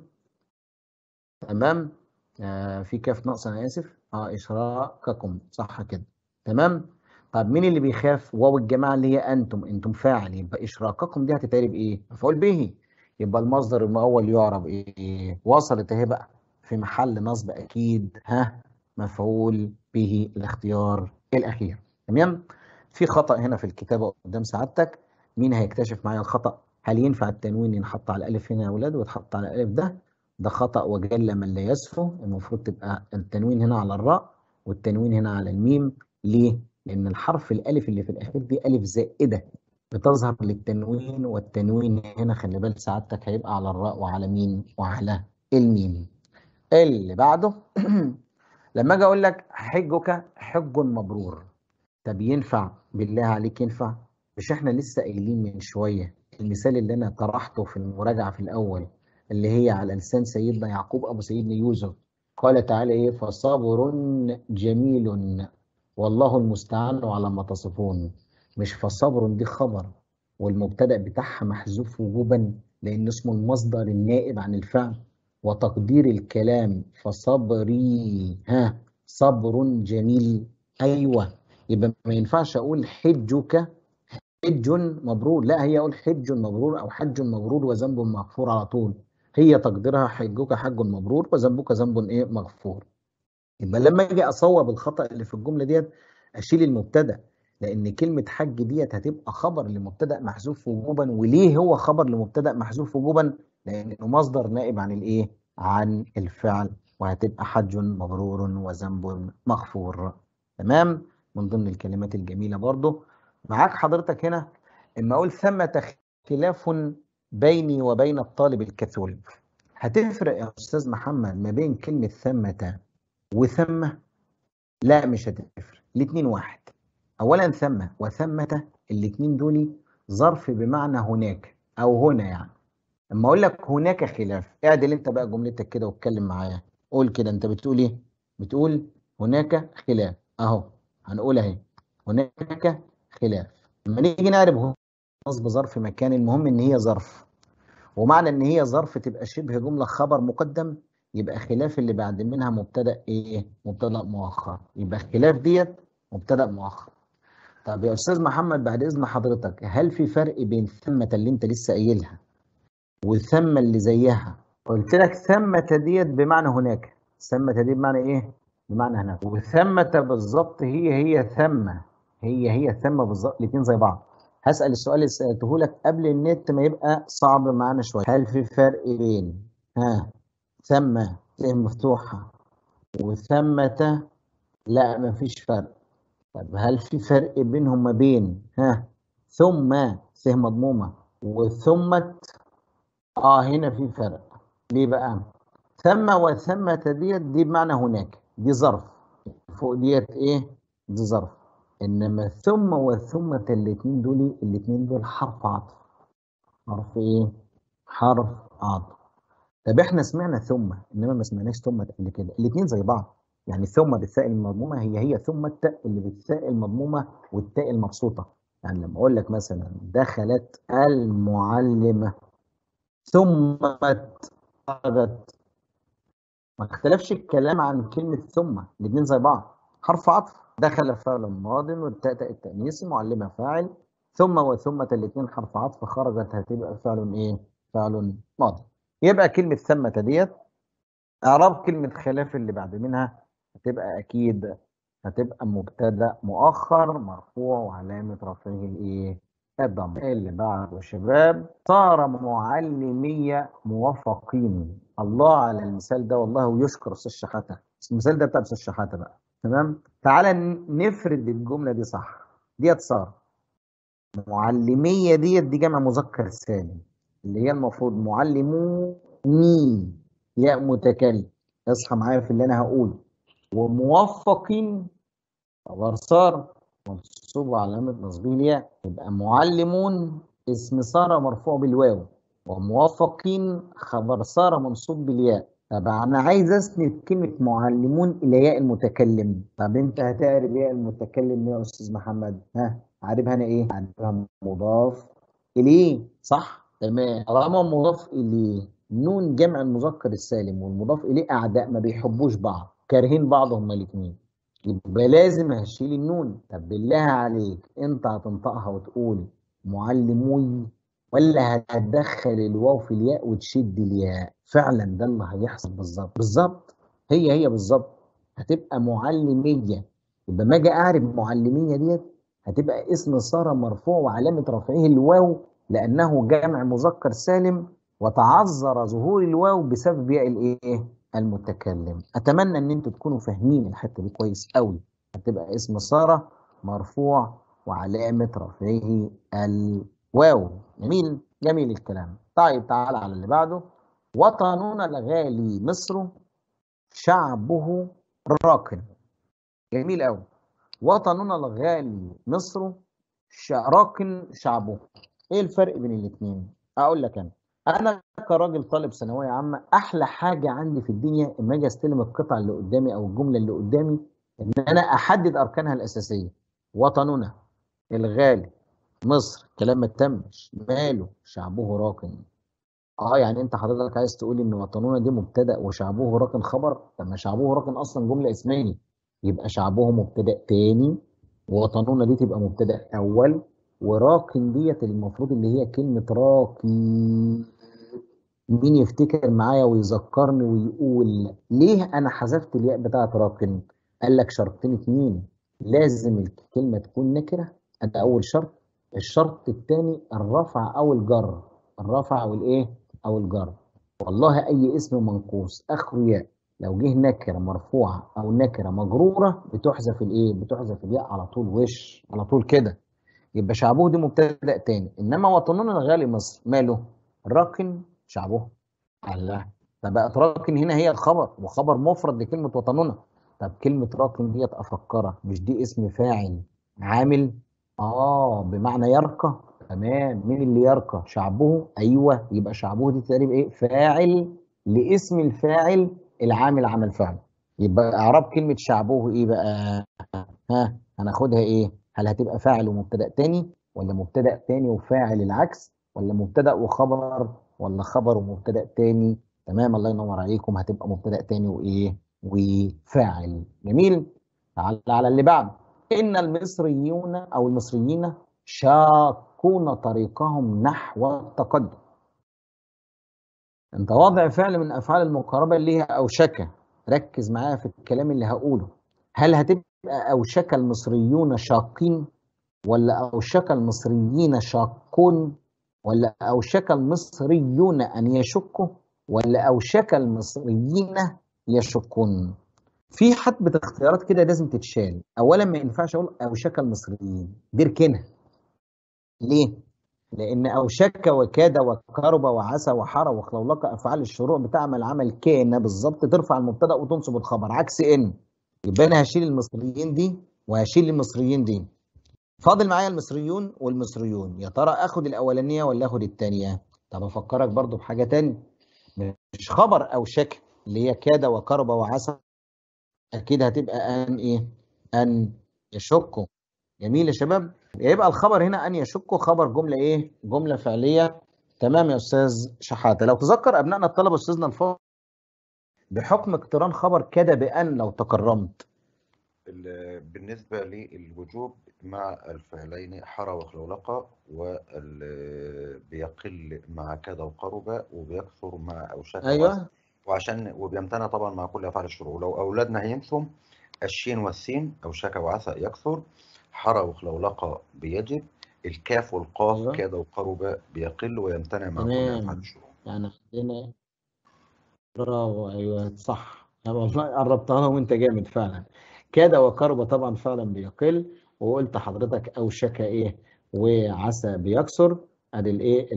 تمام آه في كاف ناقص انا اسف اه اشراككم صح كده تمام طب مين اللي بيخاف واو الجماعه اللي هي انتم انتم فاعل يبقى اشراككم دي هتتعرب ايه مفعول به يبقى المصدر المؤول يعرب ايه وصلت اهي بقى في محل نصب اكيد ها مفعول به الاختيار الاخير تمام في خطا هنا في الكتابه قدام سعادتك مين هيكتشف معايا الخطا هل ينفع التنوين ينحط على الالف هنا يا اولاد ويتحط على الالف ده ده خطأ وجل من لا يسفه المفروض تبقى التنوين هنا على الراء والتنوين هنا على الميم ليه؟ لأن الحرف الألف اللي في الأخير دي ألف زائدة بتظهر للتنوين والتنوين هنا خلي بالك سعادتك هيبقى على الراء وعلى مين؟ وعلى الميم. اللي بعده لما أجي أقول لك حجك حج مبرور طب ينفع بالله عليك ينفع؟ مش احنا لسه قايلين من شوية المثال اللي أنا طرحته في المراجعة في الأول اللي هي على لسان سيدنا يعقوب أبو سيدنا يوسف قال تعالى إيه فصبر جميل والله المستعان على ما تصفون مش فصبر دي خبر والمبتدأ بتاعها محذوف وجوبا لأن اسمه المصدر النائب عن الفعل وتقدير الكلام فصبري ها صبر جميل أيوة يبقى ما ينفعش أقول حجك حج مبرور لا هي أقول حج مبرور أو حج مبرور وذنب مغفور على طول هي تقديرها حجك حج مبرور وذنبك ذنب ايه مغفور يبقى لما اجي اصوب الخطا اللي في الجمله ديت اشيل المبتدا لان كلمه حج ديت هتبقى خبر لمبتدا محذوف وجوبا وليه هو خبر لمبتدا محذوف وجوبا لانه مصدر نائب عن الايه عن الفعل وهتبقى حج مبرور وذنب مغفور تمام من ضمن الكلمات الجميله برضو معاك حضرتك هنا اما اقول ثمه خلاف بيني وبين الطالب الكاثوليك هتفرق يا استاذ محمد ما بين كلمه ثمه وثمه لا مش هتفرق الاثنين واحد اولا ثمه وثمه الاثنين دول ظرف بمعنى هناك او هنا يعني اما اقول لك هناك خلاف اعدل انت بقى جملتك كده واتكلم معايا قول كده انت بتقول ايه بتقول هناك خلاف اهو هنقول اهي هناك خلاف لما نيجي نعرف نصب ظرف مكان المهم ان هي ظرف ومعنى ان هي ظرف تبقى شبه جمله خبر مقدم يبقى خلاف اللي بعد منها مبتدا ايه مبتدا مؤخر يبقى خلاف ديت مبتدا مؤخر طب يا استاذ محمد بعد اذن حضرتك هل في فرق بين ثمه اللي انت لسه قايلها وثمه اللي زيها قلت لك ثمه ديت بمعنى هناك ثمه دي بمعنى ايه بمعنى هناك وثمه بالظبط هي هي ثمه هي هي ثمه بالظبط الاثنين زي بعض هسال السؤال اللي سالته لك قبل النت ما يبقى صعب معانا شويه هل في فرق بين ها ثم مفتوحه وثمة لا مفيش فرق طب هل في فرق بينهم ما بين ها ثم س مضمومه وثمة اه هنا في فرق ليه بقى ثم وثمة ديت دي بمعنى هناك دي ظرف فوق ديت ايه دي ظرف انما ثم والثمة الاثنين دول الاثنين دول حرف عطف حرف ايه حرف عطف طب احنا سمعنا ثم انما ما سمعناش ثم قبل كده الاثنين زي بعض يعني ثم بالثاء المضمومه هي هي ثم التاء اللي بالثاء المضمومه والتاء المبسوطه يعني لما اقول لك مثلا دخلت المعلمه ثم خرجت ما اختلفش الكلام عن كلمه ثم الاثنين زي بعض حرف عطف دخل فعل ماض والتاء التأنيث معلمة فاعل ثم وثم الاثنين حرف عطف خرجت هتبقى فعل ايه؟ فعل ماضي. يبقى كلمة ثمة ديت اعراب كلمة خلاف اللي بعد منها هتبقى اكيد هتبقى مبتدأ مؤخر مرفوع وعلامة رفعه الايه؟ الضم اللي بعد وشباب صار معلمية موفقين الله على المثال ده والله ويشكر استاذ شحاتة المثال ده بتاع استاذ شحاتة بقى تمام؟ تعالى نفرد الجملة دي صح ديت صار معلمية ديت دي جمع مذكر ثاني اللي هي المفروض معلموني ياء متكلم اصحى معايا في اللي انا هقوله وموفقين خبر صار منصوب علامة نصبه الياء يبقى معلمون اسم سارة مرفوع بالواو وموفقين خبر سارة منصوب بالياء طب انا عايز اسند كلمه معلمون الى ياء المتكلم طب انت هتعرف ياء المتكلم إيه يا استاذ محمد ها عارفها انا ايه عارفها مضاف اليه صح تمام طالما مضاف اليه نون جمع المذكر السالم والمضاف اليه اعداء ما بيحبوش بعض كارهين بعض هما الاثنين يبقى لازم هشيل النون طب بالله عليك انت هتنطقها وتقول معلموي ولا هتدخل الواو في الياء وتشد الياء فعلا ده اللي هيحصل بالظبط بالظبط هي هي بالظبط هتبقى معلميه يبقى ما اجي اعرف معلميه ديت هتبقى اسم ساره مرفوع وعلامه رفعه الواو لانه جمع مذكر سالم وتعذر ظهور الواو بسبب ياء الايه المتكلم اتمنى ان انتوا تكونوا فاهمين الحته دي كويس قوي هتبقى اسم ساره مرفوع وعلامه رفعه ال واو جميل جميل الكلام طيب تعال على اللي بعده وطننا الغالي مصر شعبه راكن جميل قوي وطننا الغالي مصر راكن شعبه ايه الفرق بين الاثنين اقول لك انا انا كراجل طالب ثانويه عامه احلى حاجه عندي في الدنيا اما اجي استلم القطعه اللي قدامي او الجمله اللي قدامي ان انا احدد اركانها الاساسيه وطننا الغالي مصر كلام ما تمش ماله شعبه راكن اه يعني انت حضرتك عايز تقول ان وطنونا دي مبتدا وشعبه راكن خبر طب ما شعبه راكن اصلا جمله اسميه يبقى شعبه مبتدا تاني وطنونا دي تبقى مبتدا اول وراكن ديت المفروض اللي هي كلمه راكي مين يفتكر معايا ويذكرني ويقول ليه انا حذفت الياء بتاعت راكن قال لك شرطين اتنين لازم الكلمه تكون نكره ده اول شرط الشرط الثاني الرفع او الجر الرفع او الايه او الجر والله اي اسم منقوص اخره ياء لو جه نكره مرفوعه او نكره مجروره بتحذف الايه بتحذف الياء على طول وش على طول كده يبقى شعبه دي مبتدا تاني انما وطننا الغالي مصر ماله راكن شعبه الله فبقت راكن هنا هي الخبر وخبر مفرد لكلمه وطننا طب كلمه راكن ديت افكرك مش دي اسم فاعل عامل اه بمعنى يرقى تمام مين اللي يرقى شعبه ايوه يبقى شعبه دي تقريبا ايه فاعل لاسم الفاعل العامل عمل فعل يبقى اعراب كلمه شعبه ايه بقى ها هناخدها ايه هل هتبقى فاعل ومبتدا تاني ولا مبتدا تاني وفاعل العكس ولا مبتدا وخبر ولا خبر ومبتدا تاني تمام الله ينور عليكم هتبقى مبتدا تاني وايه وفاعل جميل تعال على اللي بعده إن المصريون أو المصريين شاقون طريقهم نحو التقدم انت وضع فعل من أفعال المقاربة ليها أوشكة ركز معايا في الكلام اللي هقوله هل هتبقى أوشك المصريون شاقين ولا أوشك المصريين شاقون ولا أوشك المصريون أن يشكوا ولا أوشك المصريين يشكون في حتبة اختيارات كده لازم تتشال اولا ما ينفعش اقول اوشك المصريين دي اركنها ليه لان اوشك وكاد وكرب وعسى وحرى وخلولك افعال الشروع بتعمل عمل كان بالظبط ترفع المبتدا وتنصب الخبر عكس ان يبقى انا هشيل المصريين دي وهشيل المصريين دي فاضل معايا المصريون والمصريون يا ترى اخد الاولانيه ولا اخد الثانيه طب افكرك برضو بحاجه تانية مش خبر اوشك اللي هي كاد وكرب وعسى أكيد هتبقى أن إيه؟ أن يشكوا جميل يا شباب يبقى الخبر هنا أن يشكوا خبر جملة إيه؟ جملة فعلية تمام يا أستاذ شحاتة لو تذكر أبنائنا الطلبة أستاذنا الفاضل بحكم اقتران خبر كده بأن لو تكرمت بالنسبة للوجوب مع الفعلين حرى وخلولقة وبيقل مع كذا وقرب وبيكثر مع أوشك أيوة وعشان وبيمتنع طبعا مع كل افعال الشروع لو اولادنا هينثم الشين والسين او شكا وعسى يكثر حرى وخلولقة بيجب الكاف والقاف أيوة. كاد وقرب بيقل ويمتنع مع كل يعني افعال الشروع يعني خلينا برافو ايوه صح والله قربتها لهم وانت جامد فعلا كاد وقرب طبعا فعلا بيقل وقلت حضرتك او شكا ايه وعسى بيكسر ادي الايه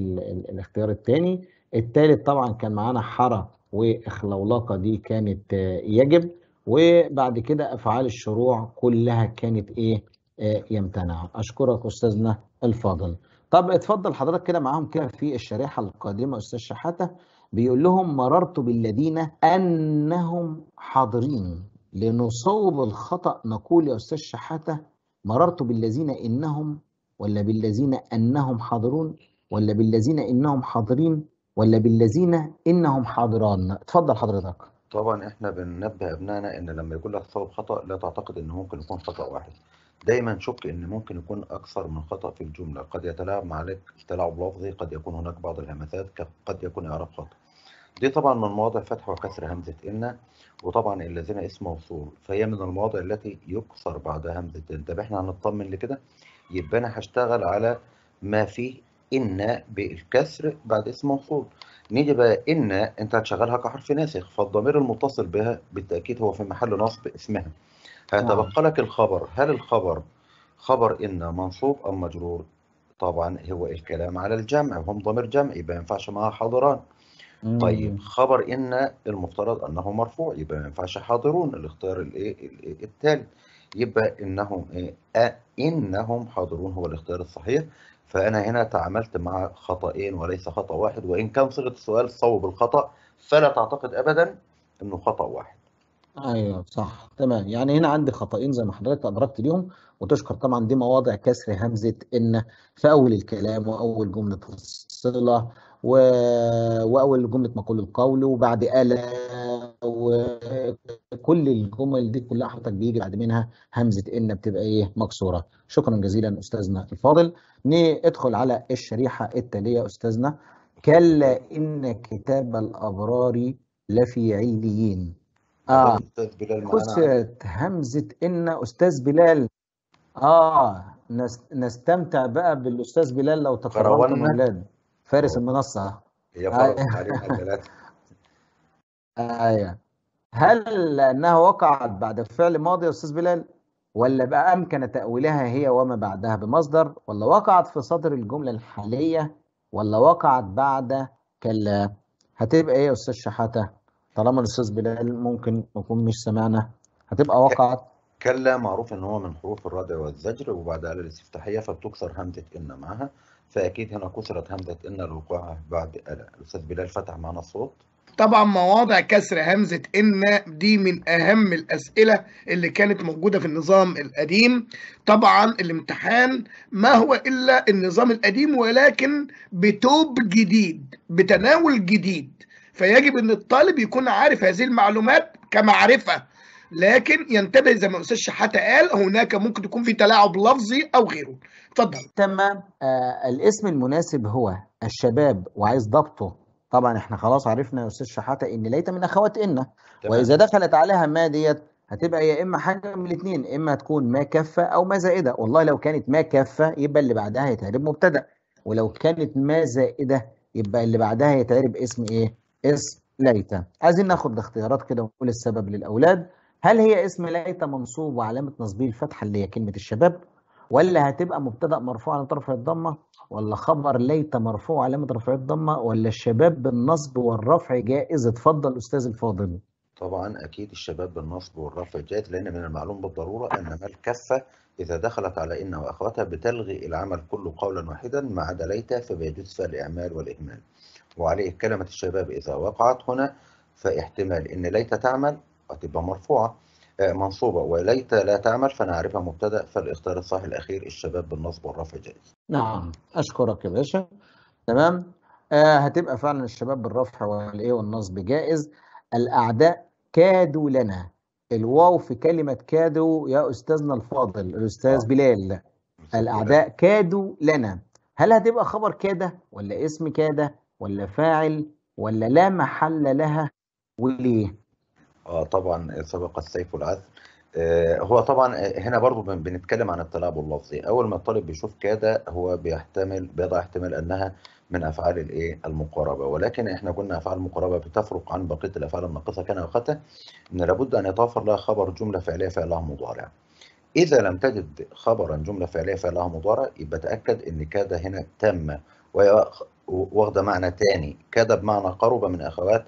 الاختيار الثاني الثالث طبعا كان معانا حرى واخلولاقه دي كانت آه، يجب وبعد كده افعال الشروع كلها كانت ايه آه، يمتنع اشكرك استاذنا الفاضل طب اتفضل حضرتك كده معاهم كده في الشريحه القادمه استاذ شحاته بيقول لهم مررت بالذين انهم حاضرين لنصوب الخطا نقول يا استاذ شحاته مررت بالذين انهم ولا بالذين انهم حاضرون ولا بالذين انهم حاضرين ولا بالذين إنهم حاضران اتفضل حضرتك طبعا احنا بننبه ابنائنا ان لما يكون لك صواب خطا لا تعتقد انه ممكن يكون خطا واحد دايما شك ان ممكن يكون اكثر من خطا في الجمله قد يتلاعب عليك تلاعب لفظي قد يكون هناك بعض الهمسات قد يكون اعراب خطا دي طبعا من مواضع فتح وكسر همزه ان وطبعا الذين اسم موصول فهي من المواضع التي يكسر بعدها همزه ان طب احنا هنطمن لكده يبقى انا هشتغل على ما فيه إن بالكسر بعد اسم موصول نيجي بقى إن أنت هتشغلها كحرف ناسخ فالضمير المتصل بها بالتأكيد هو في محل نصب اسمها هيتبقى نعم. لك الخبر هل الخبر خبر إن منصوب أم مجرور طبعا هو الكلام على الجمع هم ضمير جمع يبقى ما ينفعش معاها حاضران طيب خبر إن المفترض أنه مرفوع يبقى ما ينفعش حاضرون الاختيار الايه التالت. يبقى إنهم إيه؟ آه، إنهم حاضرون هو الاختيار الصحيح فأنا هنا تعاملت مع خطأين وليس خطأ واحد وإن كان صيغة السؤال صوب الخطأ فلا تعتقد أبدا إنه خطأ واحد ايوه صح تمام يعني هنا عندي خطأين زي ما حضرتك أدركت ليهم وتشكر طبعا دي مواضع كسر همزة إن في أول الكلام وأول جملة الصلة و... واول جمله مقول القول وبعد الا وكل الجمل دي كلها حضرتك بيجي بعد منها همزه ان بتبقى ايه مكسوره شكرا جزيلا استاذنا الفاضل ندخل على الشريحه التاليه استاذنا كلا ان كتاب الابرار لفي عليين اه خست همزه ان استاذ بلال اه نستمتع بقى بالاستاذ بلال لو تقررتم اولاد فارس المنصه هي آه. فرض عليها ثلاثه ايوه هل انها وقعت بعد الفعل الماضي يا استاذ بلال ولا بقى امكن تاويلها هي وما بعدها بمصدر ولا وقعت في صدر الجمله الحاليه ولا وقعت بعد كلا هتبقى ايه يا استاذ شحاته طالما الاستاذ بلال ممكن نكون مش سمعنا هتبقى وقعت كلا معروف ان هو من حروف الردع والزجر وبعدها الاستفتاحيه فبتكسر همزه ان معها فاكيد هنا كسرت همزه ان الوقوع بعد الا الاستاذ بلال فتح معنا الصوت طبعا مواضع كسر همزه ان دي من اهم الاسئله اللي كانت موجوده في النظام القديم طبعا الامتحان ما هو الا النظام القديم ولكن بتوب جديد بتناول جديد فيجب ان الطالب يكون عارف هذه المعلومات كمعرفه لكن ينتبه زي ما استاذ شحاته قال هناك ممكن تكون في تلاعب لفظي او غيره اتفضل تمام آه الاسم المناسب هو الشباب وعايز ضبطه طبعا احنا خلاص عرفنا يا استاذ شحاته ان ليت من اخواتنا واذا دخلت عليها ما ديت هتبقى يا اما حاجه من الاثنين اما تكون ما كفه او ما زائده والله لو كانت ما كفه يبقى اللي بعدها يتعرب مبتدا ولو كانت ما زائده يبقى اللي بعدها يتعرب اسم ايه اسم ليت عايزين ناخد اختيارات كده ونقول السبب للاولاد هل هي اسم ليت منصوب وعلامة نصبه الفتحة اللي هي كلمة الشباب ولا هتبقى مبتدأ مرفوع على رفع الضمة ولا خبر ليت مرفوع علامة رفع الضمة ولا الشباب بالنصب والرفع جائز اتفضل أستاذ الفاضل طبعا أكيد الشباب بالنصب والرفع جائز لأن من المعلوم بالضرورة أن ما الكفة إذا دخلت على إن وأخواتها بتلغي العمل كله قولا واحدا ما عدا ليت فبيجوز فيها الإعمال والإهمال وعليه كلمة الشباب إذا وقعت هنا فاحتمال إن ليت تعمل هتبقى مرفوعة آه، منصوبة وليت لا تعمل فنعرفها مبتدأ فالاختيار الصحيح الأخير الشباب بالنصب والرفع جائز نعم أشكرك يا باشا تمام آه هتبقى فعلا الشباب بالرفع والإيه والنصب جائز الأعداء كادوا لنا الواو في كلمة كادوا يا أستاذنا الفاضل الأستاذ آه. بلال الأعداء كادوا لنا هل هتبقى خبر كادة ولا اسم كادة ولا فاعل ولا لا محل لها وليه اه طبعا سبق السيف والعسل آه، هو طبعا آه، هنا برضو بنتكلم عن التلاعب اللفظي اول ما الطالب بيشوف كده هو بيحتمل بيضع احتمال انها من افعال الايه المقاربه ولكن احنا قلنا افعال المقاربه بتفرق عن بقيه الافعال الناقصه كان وقتها ان لابد ان يتوافر لها خبر جمله فعليه فعلها مضارع اذا لم تجد خبرا جمله فعليه فعلها مضارع يبقى تاكد ان كاد هنا تم وهي واخده معنى تاني كاد بمعنى قرب من اخوات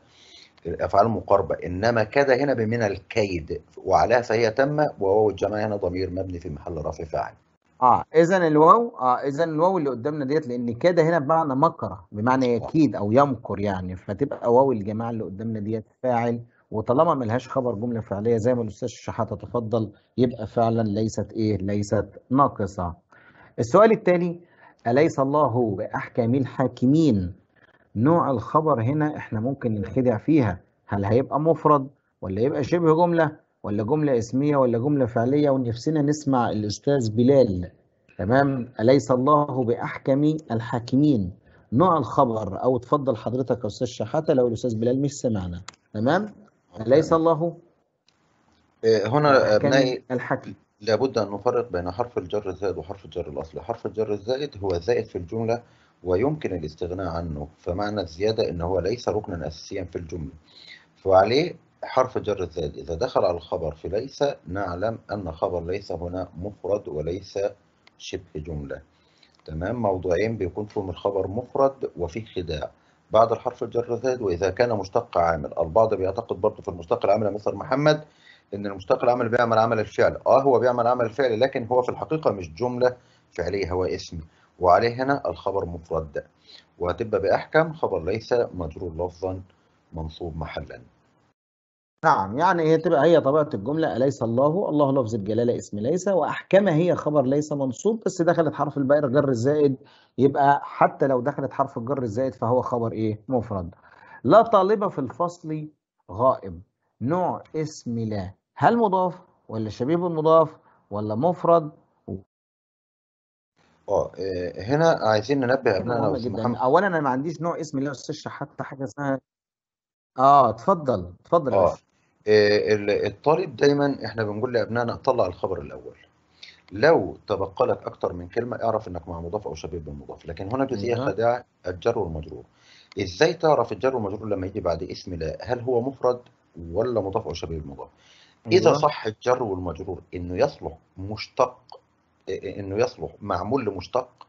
افعال المقاربه انما كذا هنا بمن الكيد وعليها فهي تم وواو الجماعه هنا ضمير مبني في محل رفع فاعل اه اذا الواو اه اذا الواو اللي قدامنا ديت لان كاد هنا بمعنى مكر بمعنى يكيد او يمكر يعني فتبقى واو الجماعه اللي قدامنا ديت فاعل وطالما ملهاش خبر جمله فعليه زي ما الاستاذ الشحات تفضل يبقى فعلا ليست ايه ليست ناقصه السؤال الثاني اليس الله باحكم الحاكمين نوع الخبر هنا احنا ممكن ننخدع فيها هل هيبقى مفرد ولا يبقى شبه جملة ولا جملة اسمية ولا جملة فعلية ونفسنا نسمع الأستاذ بلال تمام أليس الله بأحكم الحاكمين نوع الخبر أو اتفضل حضرتك يا أستاذ شحاتة لو الأستاذ بلال مش سمعنا تمام أليس الله آه، هنا أبنائي الحكم لابد أن نفرق بين حرف الجر الزائد وحرف الجر الأصلي حرف الجر الزائد هو الزائد في الجملة ويمكن الاستغناء عنه فمعنى الزيادة إن هو ليس ركنا أساسيا في الجملة فعليه حرف جر الزاد إذا دخل على الخبر في ليس نعلم أن خبر ليس هنا مفرد وليس شبه جملة تمام موضوعين بيكون فيهم الخبر مفرد وفيه خداع بعد الحرف الجر الزاد وإذا كان مشتق عامل البعض بيعتقد برضه في المشتق العامل مثل محمد إن المشتق العامل بيعمل عمل الفعل آه هو بيعمل عمل الفعل لكن هو في الحقيقة مش جملة فعلية هو اسم وعليه هنا الخبر مفرد وهتبقى بأحكم خبر ليس مجرور لفظا منصوب محلا نعم يعني هي تبقى هي طبيعة الجملة أليس الله الله لفظ الجلالة اسم ليس وأحكم هي خبر ليس منصوب بس دخلت حرف البائر جر الزائد يبقى حتى لو دخلت حرف الجر الزائد فهو خبر إيه مفرد لا طالبة في الفصل غائب نوع اسم لا هل مضاف ولا شبيه بالمضاف ولا مفرد آه،, اه هنا عايزين ننبه ابنائنا يا استاذ جدا محمد أولا أنا ما عنديش نوع اسم لا أستشرح حتى حاجة اسمها آه اتفضل اتفضل يا اه إيه، الطالب دايما احنا بنقول لابنائنا طلع الخبر الاول لو تبقى لك اكتر من كلمه اعرف انك مع مضاف او شبيه بالمضاف لكن هنا جزئيه أيوه خادعه الجر والمجرور ازاي تعرف الجر والمجرور لما يجي بعد اسم لا هل هو مفرد ولا مضاف او شبيه بالمضاف اذا أيوه. صح الجر والمجرور انه يصلح مشتق انه يصلح معمول لمشتق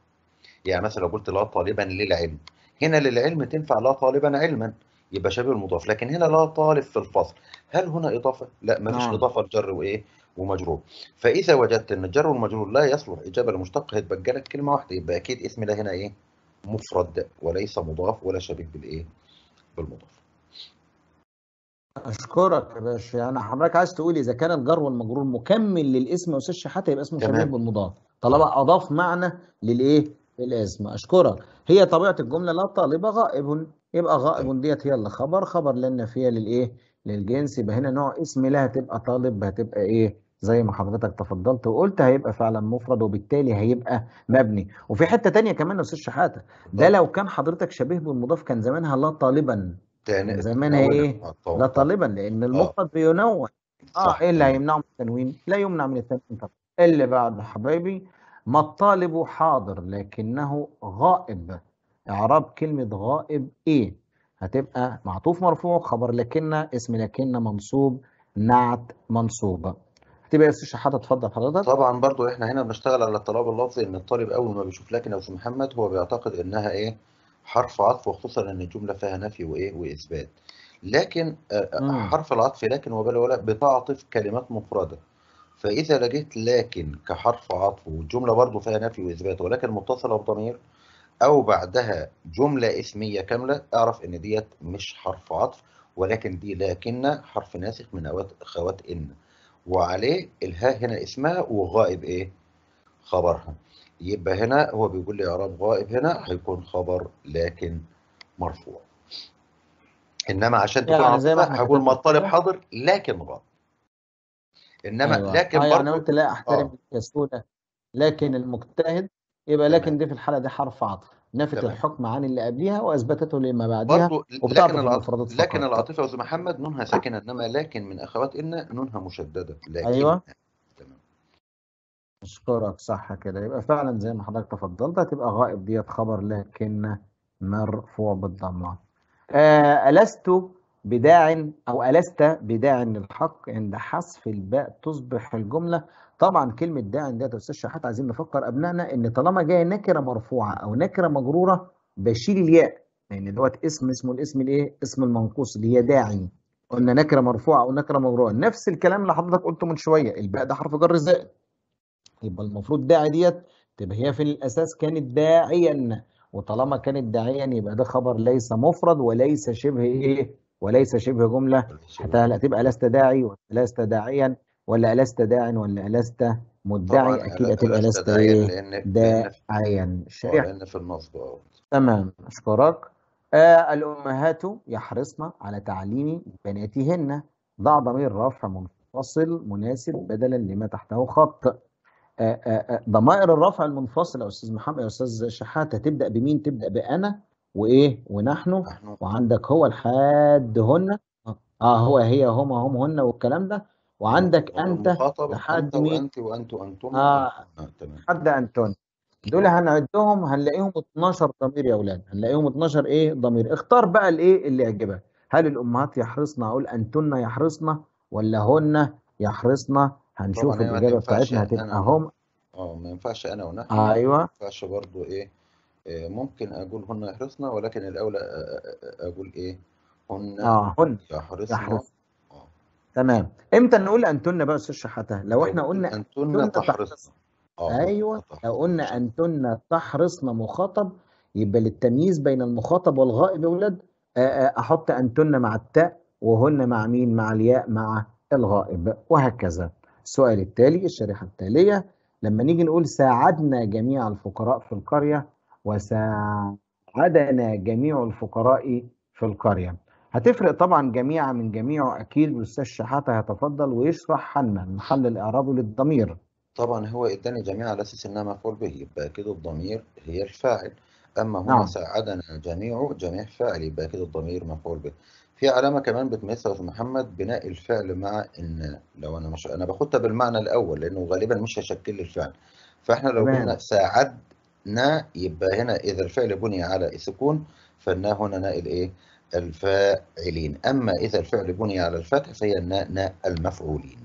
يعني مثلا لو قلت لا طالبا للعلم هنا للعلم تنفع لا طالبا علما يبقى شبه المضاف لكن هنا لا طالب في الفصل هل هنا اضافه لا ما فيش آه. اضافه لجر وايه ومجرور فاذا وجدت ان الجر والمجرور لا يصلح اجابه لمشتق هتبقى لك كلمه واحده يبقى اكيد اسم لا هنا ايه مفرد وليس مضاف ولا شبيه بالايه بالمضاف اشكرك يا باشا يعني حضرتك عايز تقول اذا كان الجر والمجرور مكمل للاسم يا استاذ شحاته يبقى اسمه شبيه بالمضاف طالما اضاف معنى للايه للاسم اشكرك هي طبيعه الجمله لا طالب غائب يبقى غائب ديت هي اللي خبر خبر لان فيها للايه للجنس يبقى هنا نوع اسم لا هتبقى طالب هتبقى ايه زي ما حضرتك تفضلت وقلت هيبقى فعلا مفرد وبالتالي هيبقى مبني وفي حته تانية كمان يا استاذ شحاته ده لو كان حضرتك شبيه بالمضاف كان زمانها لا طالبا زمانها ايه؟ لا طالبا لان المفرد بينون اه, آه، ايه اللي هيمنعه من التنوين؟ لا يمنع من التنوين طبعا اللي بعد حبايبي ما الطالب حاضر لكنه غائب اعراب كلمه غائب ايه؟ هتبقى معطوف مرفوع خبر لكن اسم لكن منصوب نعت منصوبه تبقى يا استاذ شحاته اتفضل حضرتك طبعا برضو احنا هنا بنشتغل على الطلاب اللفظي ان الطالب اول ما بيشوف لكن او في محمد هو بيعتقد انها ايه حرف عطف وخصوصا ان الجمله فيها نفي وايه واثبات لكن آه، آه، حرف العطف لكن وبلا ولا بتعطف كلمات مفرده فاذا لقيت لكن كحرف عطف والجمله برضو فيها نفي واثبات ولكن متصله بضمير او بعدها جمله اسميه كامله اعرف ان ديت مش حرف عطف ولكن دي لكن حرف ناسخ من اخوات ان وعليه الها هنا اسمها وغائب ايه خبرها يبقى هنا هو بيقول لي إعراب غائب هنا هيكون خبر لكن مرفوع إنما عشان تكون يعني زي ما هقول ما الطالب حاضر لكن غائب إنما أيوة. لكن آه يعني قلت لا أحترم آه. لكن المجتهد يبقى لكن دي في الحالة دي حرف عطف نفت تمام. الحكم عن اللي قبلها واثبتته لما بعدها برضو لكن العاطفه لكن العاطفه يا استاذ محمد نونها ساكنه انما لكن من اخوات ان نونها مشدده لكن ايوه أشكرك صح كده يبقى فعلا زي ما حضرتك تفضلت هتبقى غائب ديت خبر لكن مرفوع بالضمة آه، ألست بداع أو ألست بداع للحق عند حذف الباء تصبح الجملة طبعا كلمة داع ديت يا أستاذ شحات عايزين نفكر أبنائنا إن طالما جاية نكرة مرفوعة أو نكرة مجرورة بشيل الياء لأن يعني دوت اسم اسمه الاسم الإيه؟ اسم المنقوص اللي هي داعي قلنا نكرة مرفوعة أو نكرة مجرورة نفس الكلام اللي حضرتك قلته من شوية الباء ده حرف جر زائد يبقى المفروض داعي ديت تبقى هي في الاساس كانت داعيا وطالما كانت داعيا يبقى ده خبر ليس مفرد وليس شبه ايه وليس شبه جمله حتى لا تبقى لست داعي ولا لست داعيا ولا لست داع ولا لست مدعي اكيد هتبقى لست ايه داعيا الشريعه لان في آه، النصب تمام اشكرك آه الامهات يحرصن على تعليم بناتهن ضع ضمير رفع منفصل مناسب بدلا لما تحته خط آه، آه، آه، ضمائر الرفع المنفصله يا استاذ محمد يا استاذ شحاته تبدا بمين تبدا بانا وايه ونحن وعندك هو الحاد هن اه نعم. هو هي هما هم هن والكلام ده وعندك انت لحد مين انت وانت وانتم اه نعم، لحد انتن دول هنعدهم هنلاقيهم 12 ضمير يا اولاد هنلاقيهم 12 ايه ضمير اختار بقى الايه اللي يعجبك هل الامهات يحرصنا اقول انتن يحرصنا ولا هن يحرصنا هنشوف طبعا الاجابه بتاعتنا يعني هتبقى هم اه ما ينفعش انا ونحن ايوه ما ينفعش برضو ايه آه، ممكن اقول هن يحرصنا ولكن الاولى آه، آه، اقول ايه هن اه هن يحرصنا يحرص. آه. تمام امتى نقول انتن بقى استاذ شحاته لو احنا قلنا انتن تحرصنا آه. ايوه لو قلنا انتن تحرصنا مخاطب يبقى للتمييز بين المخاطب والغائب يا ولاد احط انتن مع التاء وهن مع مين مع الياء مع الغائب وهكذا السؤال التالي الشريحة التالية لما نيجي نقول ساعدنا جميع الفقراء في القرية وساعدنا جميع الفقراء في القرية هتفرق طبعا جميع من جميع أكيد والأستاذ شحاتة هيتفضل ويشرح حنا نحلل الإعرابي للضمير طبعا هو اداني جميع على اساس انها مفعول به يبقى كده الضمير هي الفاعل اما هو نعم. ساعدنا جميع جميع فاعل يبقى كده الضمير مفعول به في علامة كمان بتميزها في محمد بناء الفعل مع إن لو أنا مش أنا باخدها بالمعنى الأول لأنه غالبا مش هشكل لي الفعل فإحنا لو قلنا ساعدنا يبقى هنا إذا الفعل بني على السكون فالنا هنا ناء الإيه؟ الفاعلين أما إذا الفعل بني على الفتح فهي الناء ناء المفعولين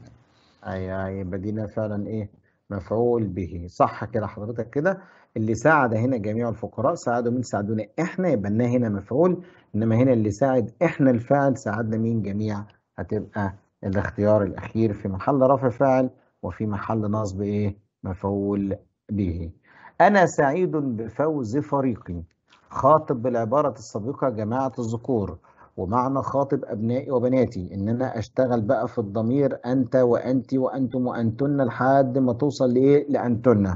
أيوه يبقى دينا فعلا إيه؟ مفعول به صح كده حضرتك كده اللي ساعد هنا جميع الفقراء ساعدوا مين ساعدونا احنا يبقى هنا مفعول انما هنا اللي ساعد احنا الفاعل ساعدنا مين جميع هتبقى الاختيار الاخير في محل رفع فاعل وفي محل نصب ايه مفعول به انا سعيد بفوز فريقي خاطب بالعباره السابقه جماعه الذكور ومعنى خاطب ابنائي وبناتي ان انا اشتغل بقى في الضمير انت وانت وانتم وانتن لحد ما توصل لايه لانتن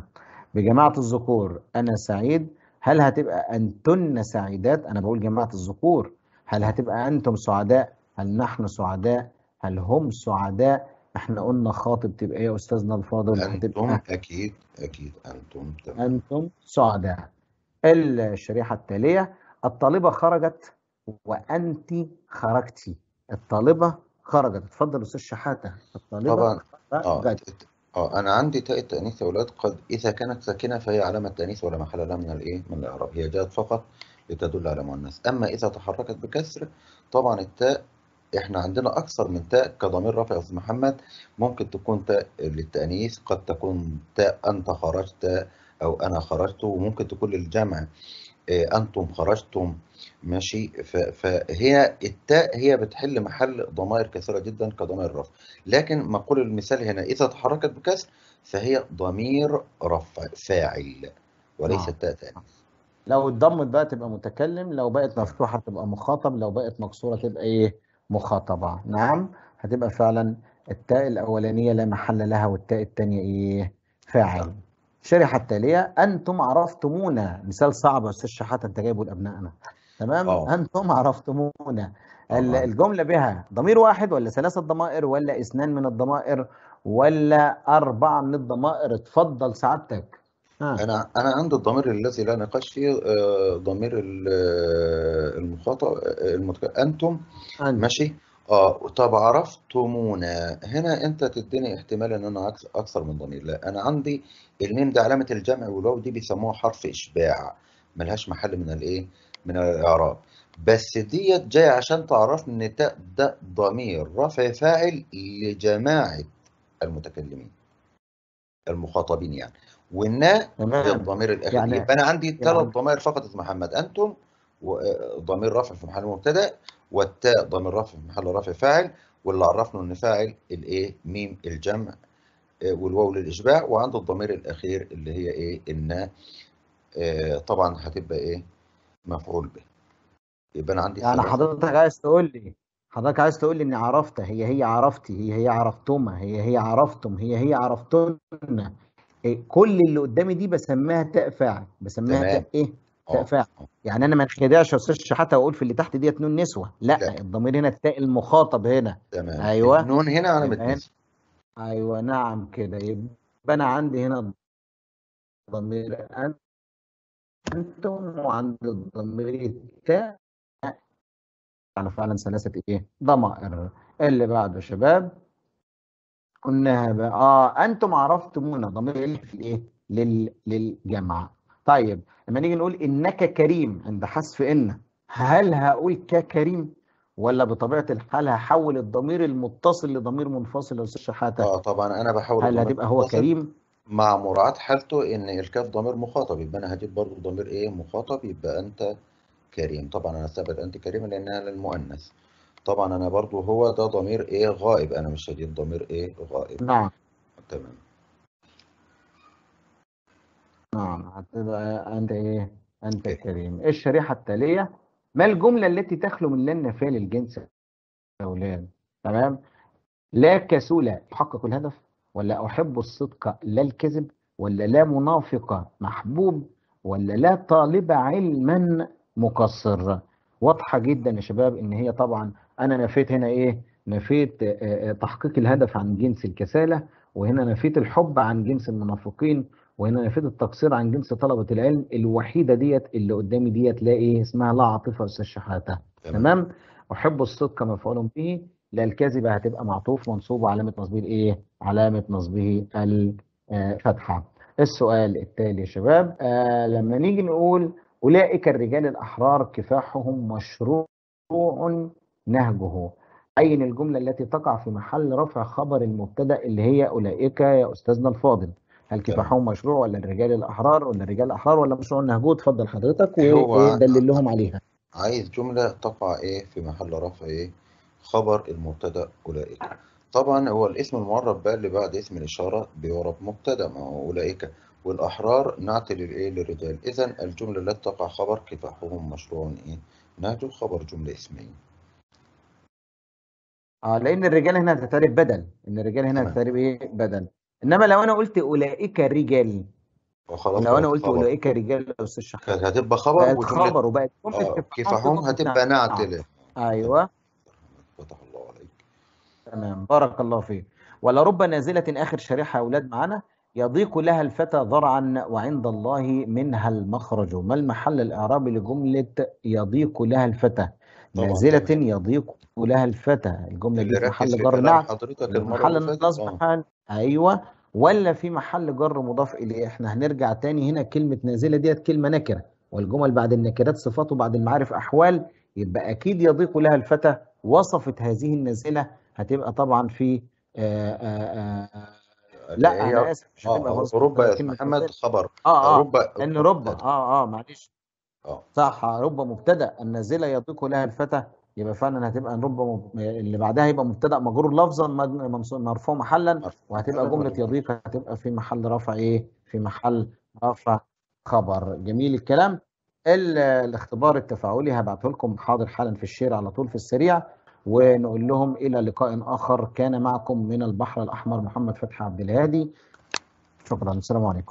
بجماعة الذكور أنا سعيد هل هتبقى أنتن سعيدات أنا بقول جماعة الذكور هل هتبقى أنتم سعداء هل نحن سعداء هل هم سعداء احنا قلنا خاطب تبقى ايه يا استاذنا الفاضل انتم اكيد اكيد انتم تمام انتم سعداء الشريحه التاليه الطالبه خرجت وانت خرجتي الطالبه خرجت اتفضل استاذ شحاته الطالبه طبعا خرجت. آه، اه انا عندي تاء التانيث يا اولاد قد اذا كانت ساكنه فهي علامه تانيث ولا محل لها من الايه من الاعراب هي جاءت فقط لتدل على مؤنث اما اذا تحركت بكسر طبعا التاء احنا عندنا اكثر من تاء كضمير رفع استاذ محمد ممكن تكون تاء للتانيث قد تكون تاء انت خرجت او انا خرجت وممكن تكون للجمع آه، انتم خرجتم ماشي فهي التاء هي بتحل محل ضمائر كثيرة جدا كضمائر رفع لكن مقول المثال هنا إذا تحركت بكسر فهي ضمير رفع فاعل وليست التاء نعم. تاء ثاني لو اتضمت بقى تبقى متكلم لو بقت مفتوحة تبقى مخاطب لو بقت مكسورة تبقى إيه مخاطبة نعم هتبقى فعلا التاء الأولانية لا محل لها والتاء الثانية إيه فاعل نعم. شرح التالية أنتم عرفتمونا مثال صعب يا أستاذ شحاتة أنت جايبه لأبنائنا تمام أوه. أنتم عرفتمونا الجملة بها ضمير واحد ولا ثلاثة ضمائر ولا اثنان من الضمائر ولا أربعة من الضمائر اتفضل سعادتك انا انا عندي الضمير الذي لا نقاش فيه آه، ضمير ال- آه، المخاطب آه، المتك... انتم أنت ماشي اه طب عرفتمونا هنا انت تديني احتمال ان انا اكثر من ضمير لا انا عندي الميم ده علامة الجمع والواو دي بيسموها حرف اشباع ملهاش محل من الايه من الإعراب بس ديت جاي عشان تعرف إن ده ضمير رفع فاعل لجماعة المتكلمين المخاطبين يعني والنا هي الضمير الأخير يعني يبقى أنا عندي ثلاث يعني ضمائر فقط يا محمد أنتم آه، ضمير رفع في محل مبتدأ والتاء ضمير رفع في محل رفع فاعل واللي عرفنا إن فاعل الإيه ميم الجمع آه، والواو للإشباع وعنده الضمير الأخير اللي هي إيه النا آه، طبعا هتبقى إيه مفعول به يبقى انا عندي يعني حضرتك عايز تقول لي حضرتك عايز تقول لي اني عرفت هي هي عرفتي هي هي عرفتما هي هي عرفتم هي هي عرفتن إيه، كل اللي قدامي دي بسميها تاء فاعل بسميها تاء ايه؟ تاء آه، فاعل آه. يعني انا ما انخدعش يا استاذ شحاته واقول في اللي تحت ديت نون نسوه لا, لا. الضمير هنا التاء المخاطب هنا تمام ايوه النون هنا انا بتنسى ايوه نعم كده يبقى انا عندي هنا ضمير انت انتم وعند الضمير التاء يعني فعلا ثلاثة ايه ضمائر اللي بعده شباب قلناها بقى اه انتم عرفتمونا ضمير في الايه لل... للجمع طيب لما نيجي نقول انك كريم عند حذف ان هل هقول ككريم ولا بطبيعه الحال هحول الضمير المتصل لضمير منفصل يا استاذ شحاته اه طبعا انا بحول هل هتبقى هو كريم مع مراعاة حالته إن الكاف ضمير مخاطب يبقى أنا هجيب برضه ضمير إيه مخاطب يبقى أنت كريم طبعا أنا هستبعد أنت كريم لأنها للمؤنث طبعا أنا برضه هو ده ضمير إيه غائب أنا مش هجيب ضمير إيه غائب نعم تمام نعم هتبقى أنت إيه أنت إيه. كريم إيه الشريحة التالية ما الجملة التي تخلو من لن فعل الجنس أولاد تمام لا كسولة يحقق الهدف ولا أحب الصدق لا الكذب ولا لا منافق محبوب ولا لا طالب علما مقصر واضحة جدا يا شباب إن هي طبعا أنا نفيت هنا إيه نفيت آه، آه، تحقيق الهدف عن جنس الكسالة وهنا نفيت الحب عن جنس المنافقين وهنا نفيت التقصير عن جنس طلبة العلم الوحيدة ديت اللي قدامي ديت لا إيه اسمها لا عاطفة ولا شحاتة تمام أحب الصدق مفعول به لا الكاذبة هتبقى معطوف منصوب وعلامة نصبه ايه؟ علامة نصبه الفتحة. السؤال التالي يا شباب آه لما نيجي نقول أولئك الرجال الأحرار كفاحهم مشروع نهجه عين الجملة التي تقع في محل رفع خبر المبتدأ اللي هي أولئك يا أستاذنا الفاضل هل كفاحهم مشروع ولا الرجال الأحرار ولا الرجال الأحرار ولا مشروع نهجه اتفضل حضرتك ودلل لهم عليها عايز جملة تقع إيه في محل رفع إيه خبر المبتدا اولئك طبعا هو الاسم المعرب بقى اللي بعد اسم الاشاره بيعرب مبتدا ما هو اولئك والاحرار نعت للايه للرجال اذا الجمله التي تقع خبر كفاحهم مشروع ايه نهج خبر جمله اسميه اه لان الرجال هنا تتعرف بدل ان الرجال هنا تتعرف ايه بدل انما لو انا قلت اولئك رجال وخلاص آه، لو انا قلت خبر. اولئك رجال يا استاذ شحات كانت هتبقى خبر بقت خبر وبقت آه، كفاحهم هتبقى نعت ايوه فتح الله عليك تمام بارك الله فيك ولرب نازلة آخر شريحة أولاد معنا يضيق لها الفتى ذرعا وعند الله منها المخرج ما المحل الإعرابي لجملة يضيق لها الفتى نازلة يضيق لها الفتى الجملة دي في محل جر نعم محل النصب آه. أيوه ولا في محل جر مضاف إليه احنا هنرجع تاني هنا كلمة نازلة ديت كلمة نكرة والجمل بعد النكرات صفات وبعد المعارف أحوال يبقى أكيد يضيق لها الفتى وصفت هذه النازله هتبقى طبعا في آآ آه، آآ آه، آه، لا انا اسف مش هتبقى آه اوروبا يا محمد خبر اه اه اوروبا ان اوروبا اه اه معلش اه صح اوروبا مبتدا النازله يضيق لها الفتى يبقى فعلا هتبقى اوروبا مب... اللي بعدها يبقى مبتدا مجرور لفظا مرفوع محلا وهتبقى جمله يضيق هتبقى في محل رفع ايه في محل رفع خبر جميل الكلام الاختبار التفاعلي هبعته لكم حاضر حالا في الشير على طول في السريع ونقول لهم الى لقاء اخر كان معكم من البحر الاحمر محمد فتحي عبد الهادي شكرا السلام عليكم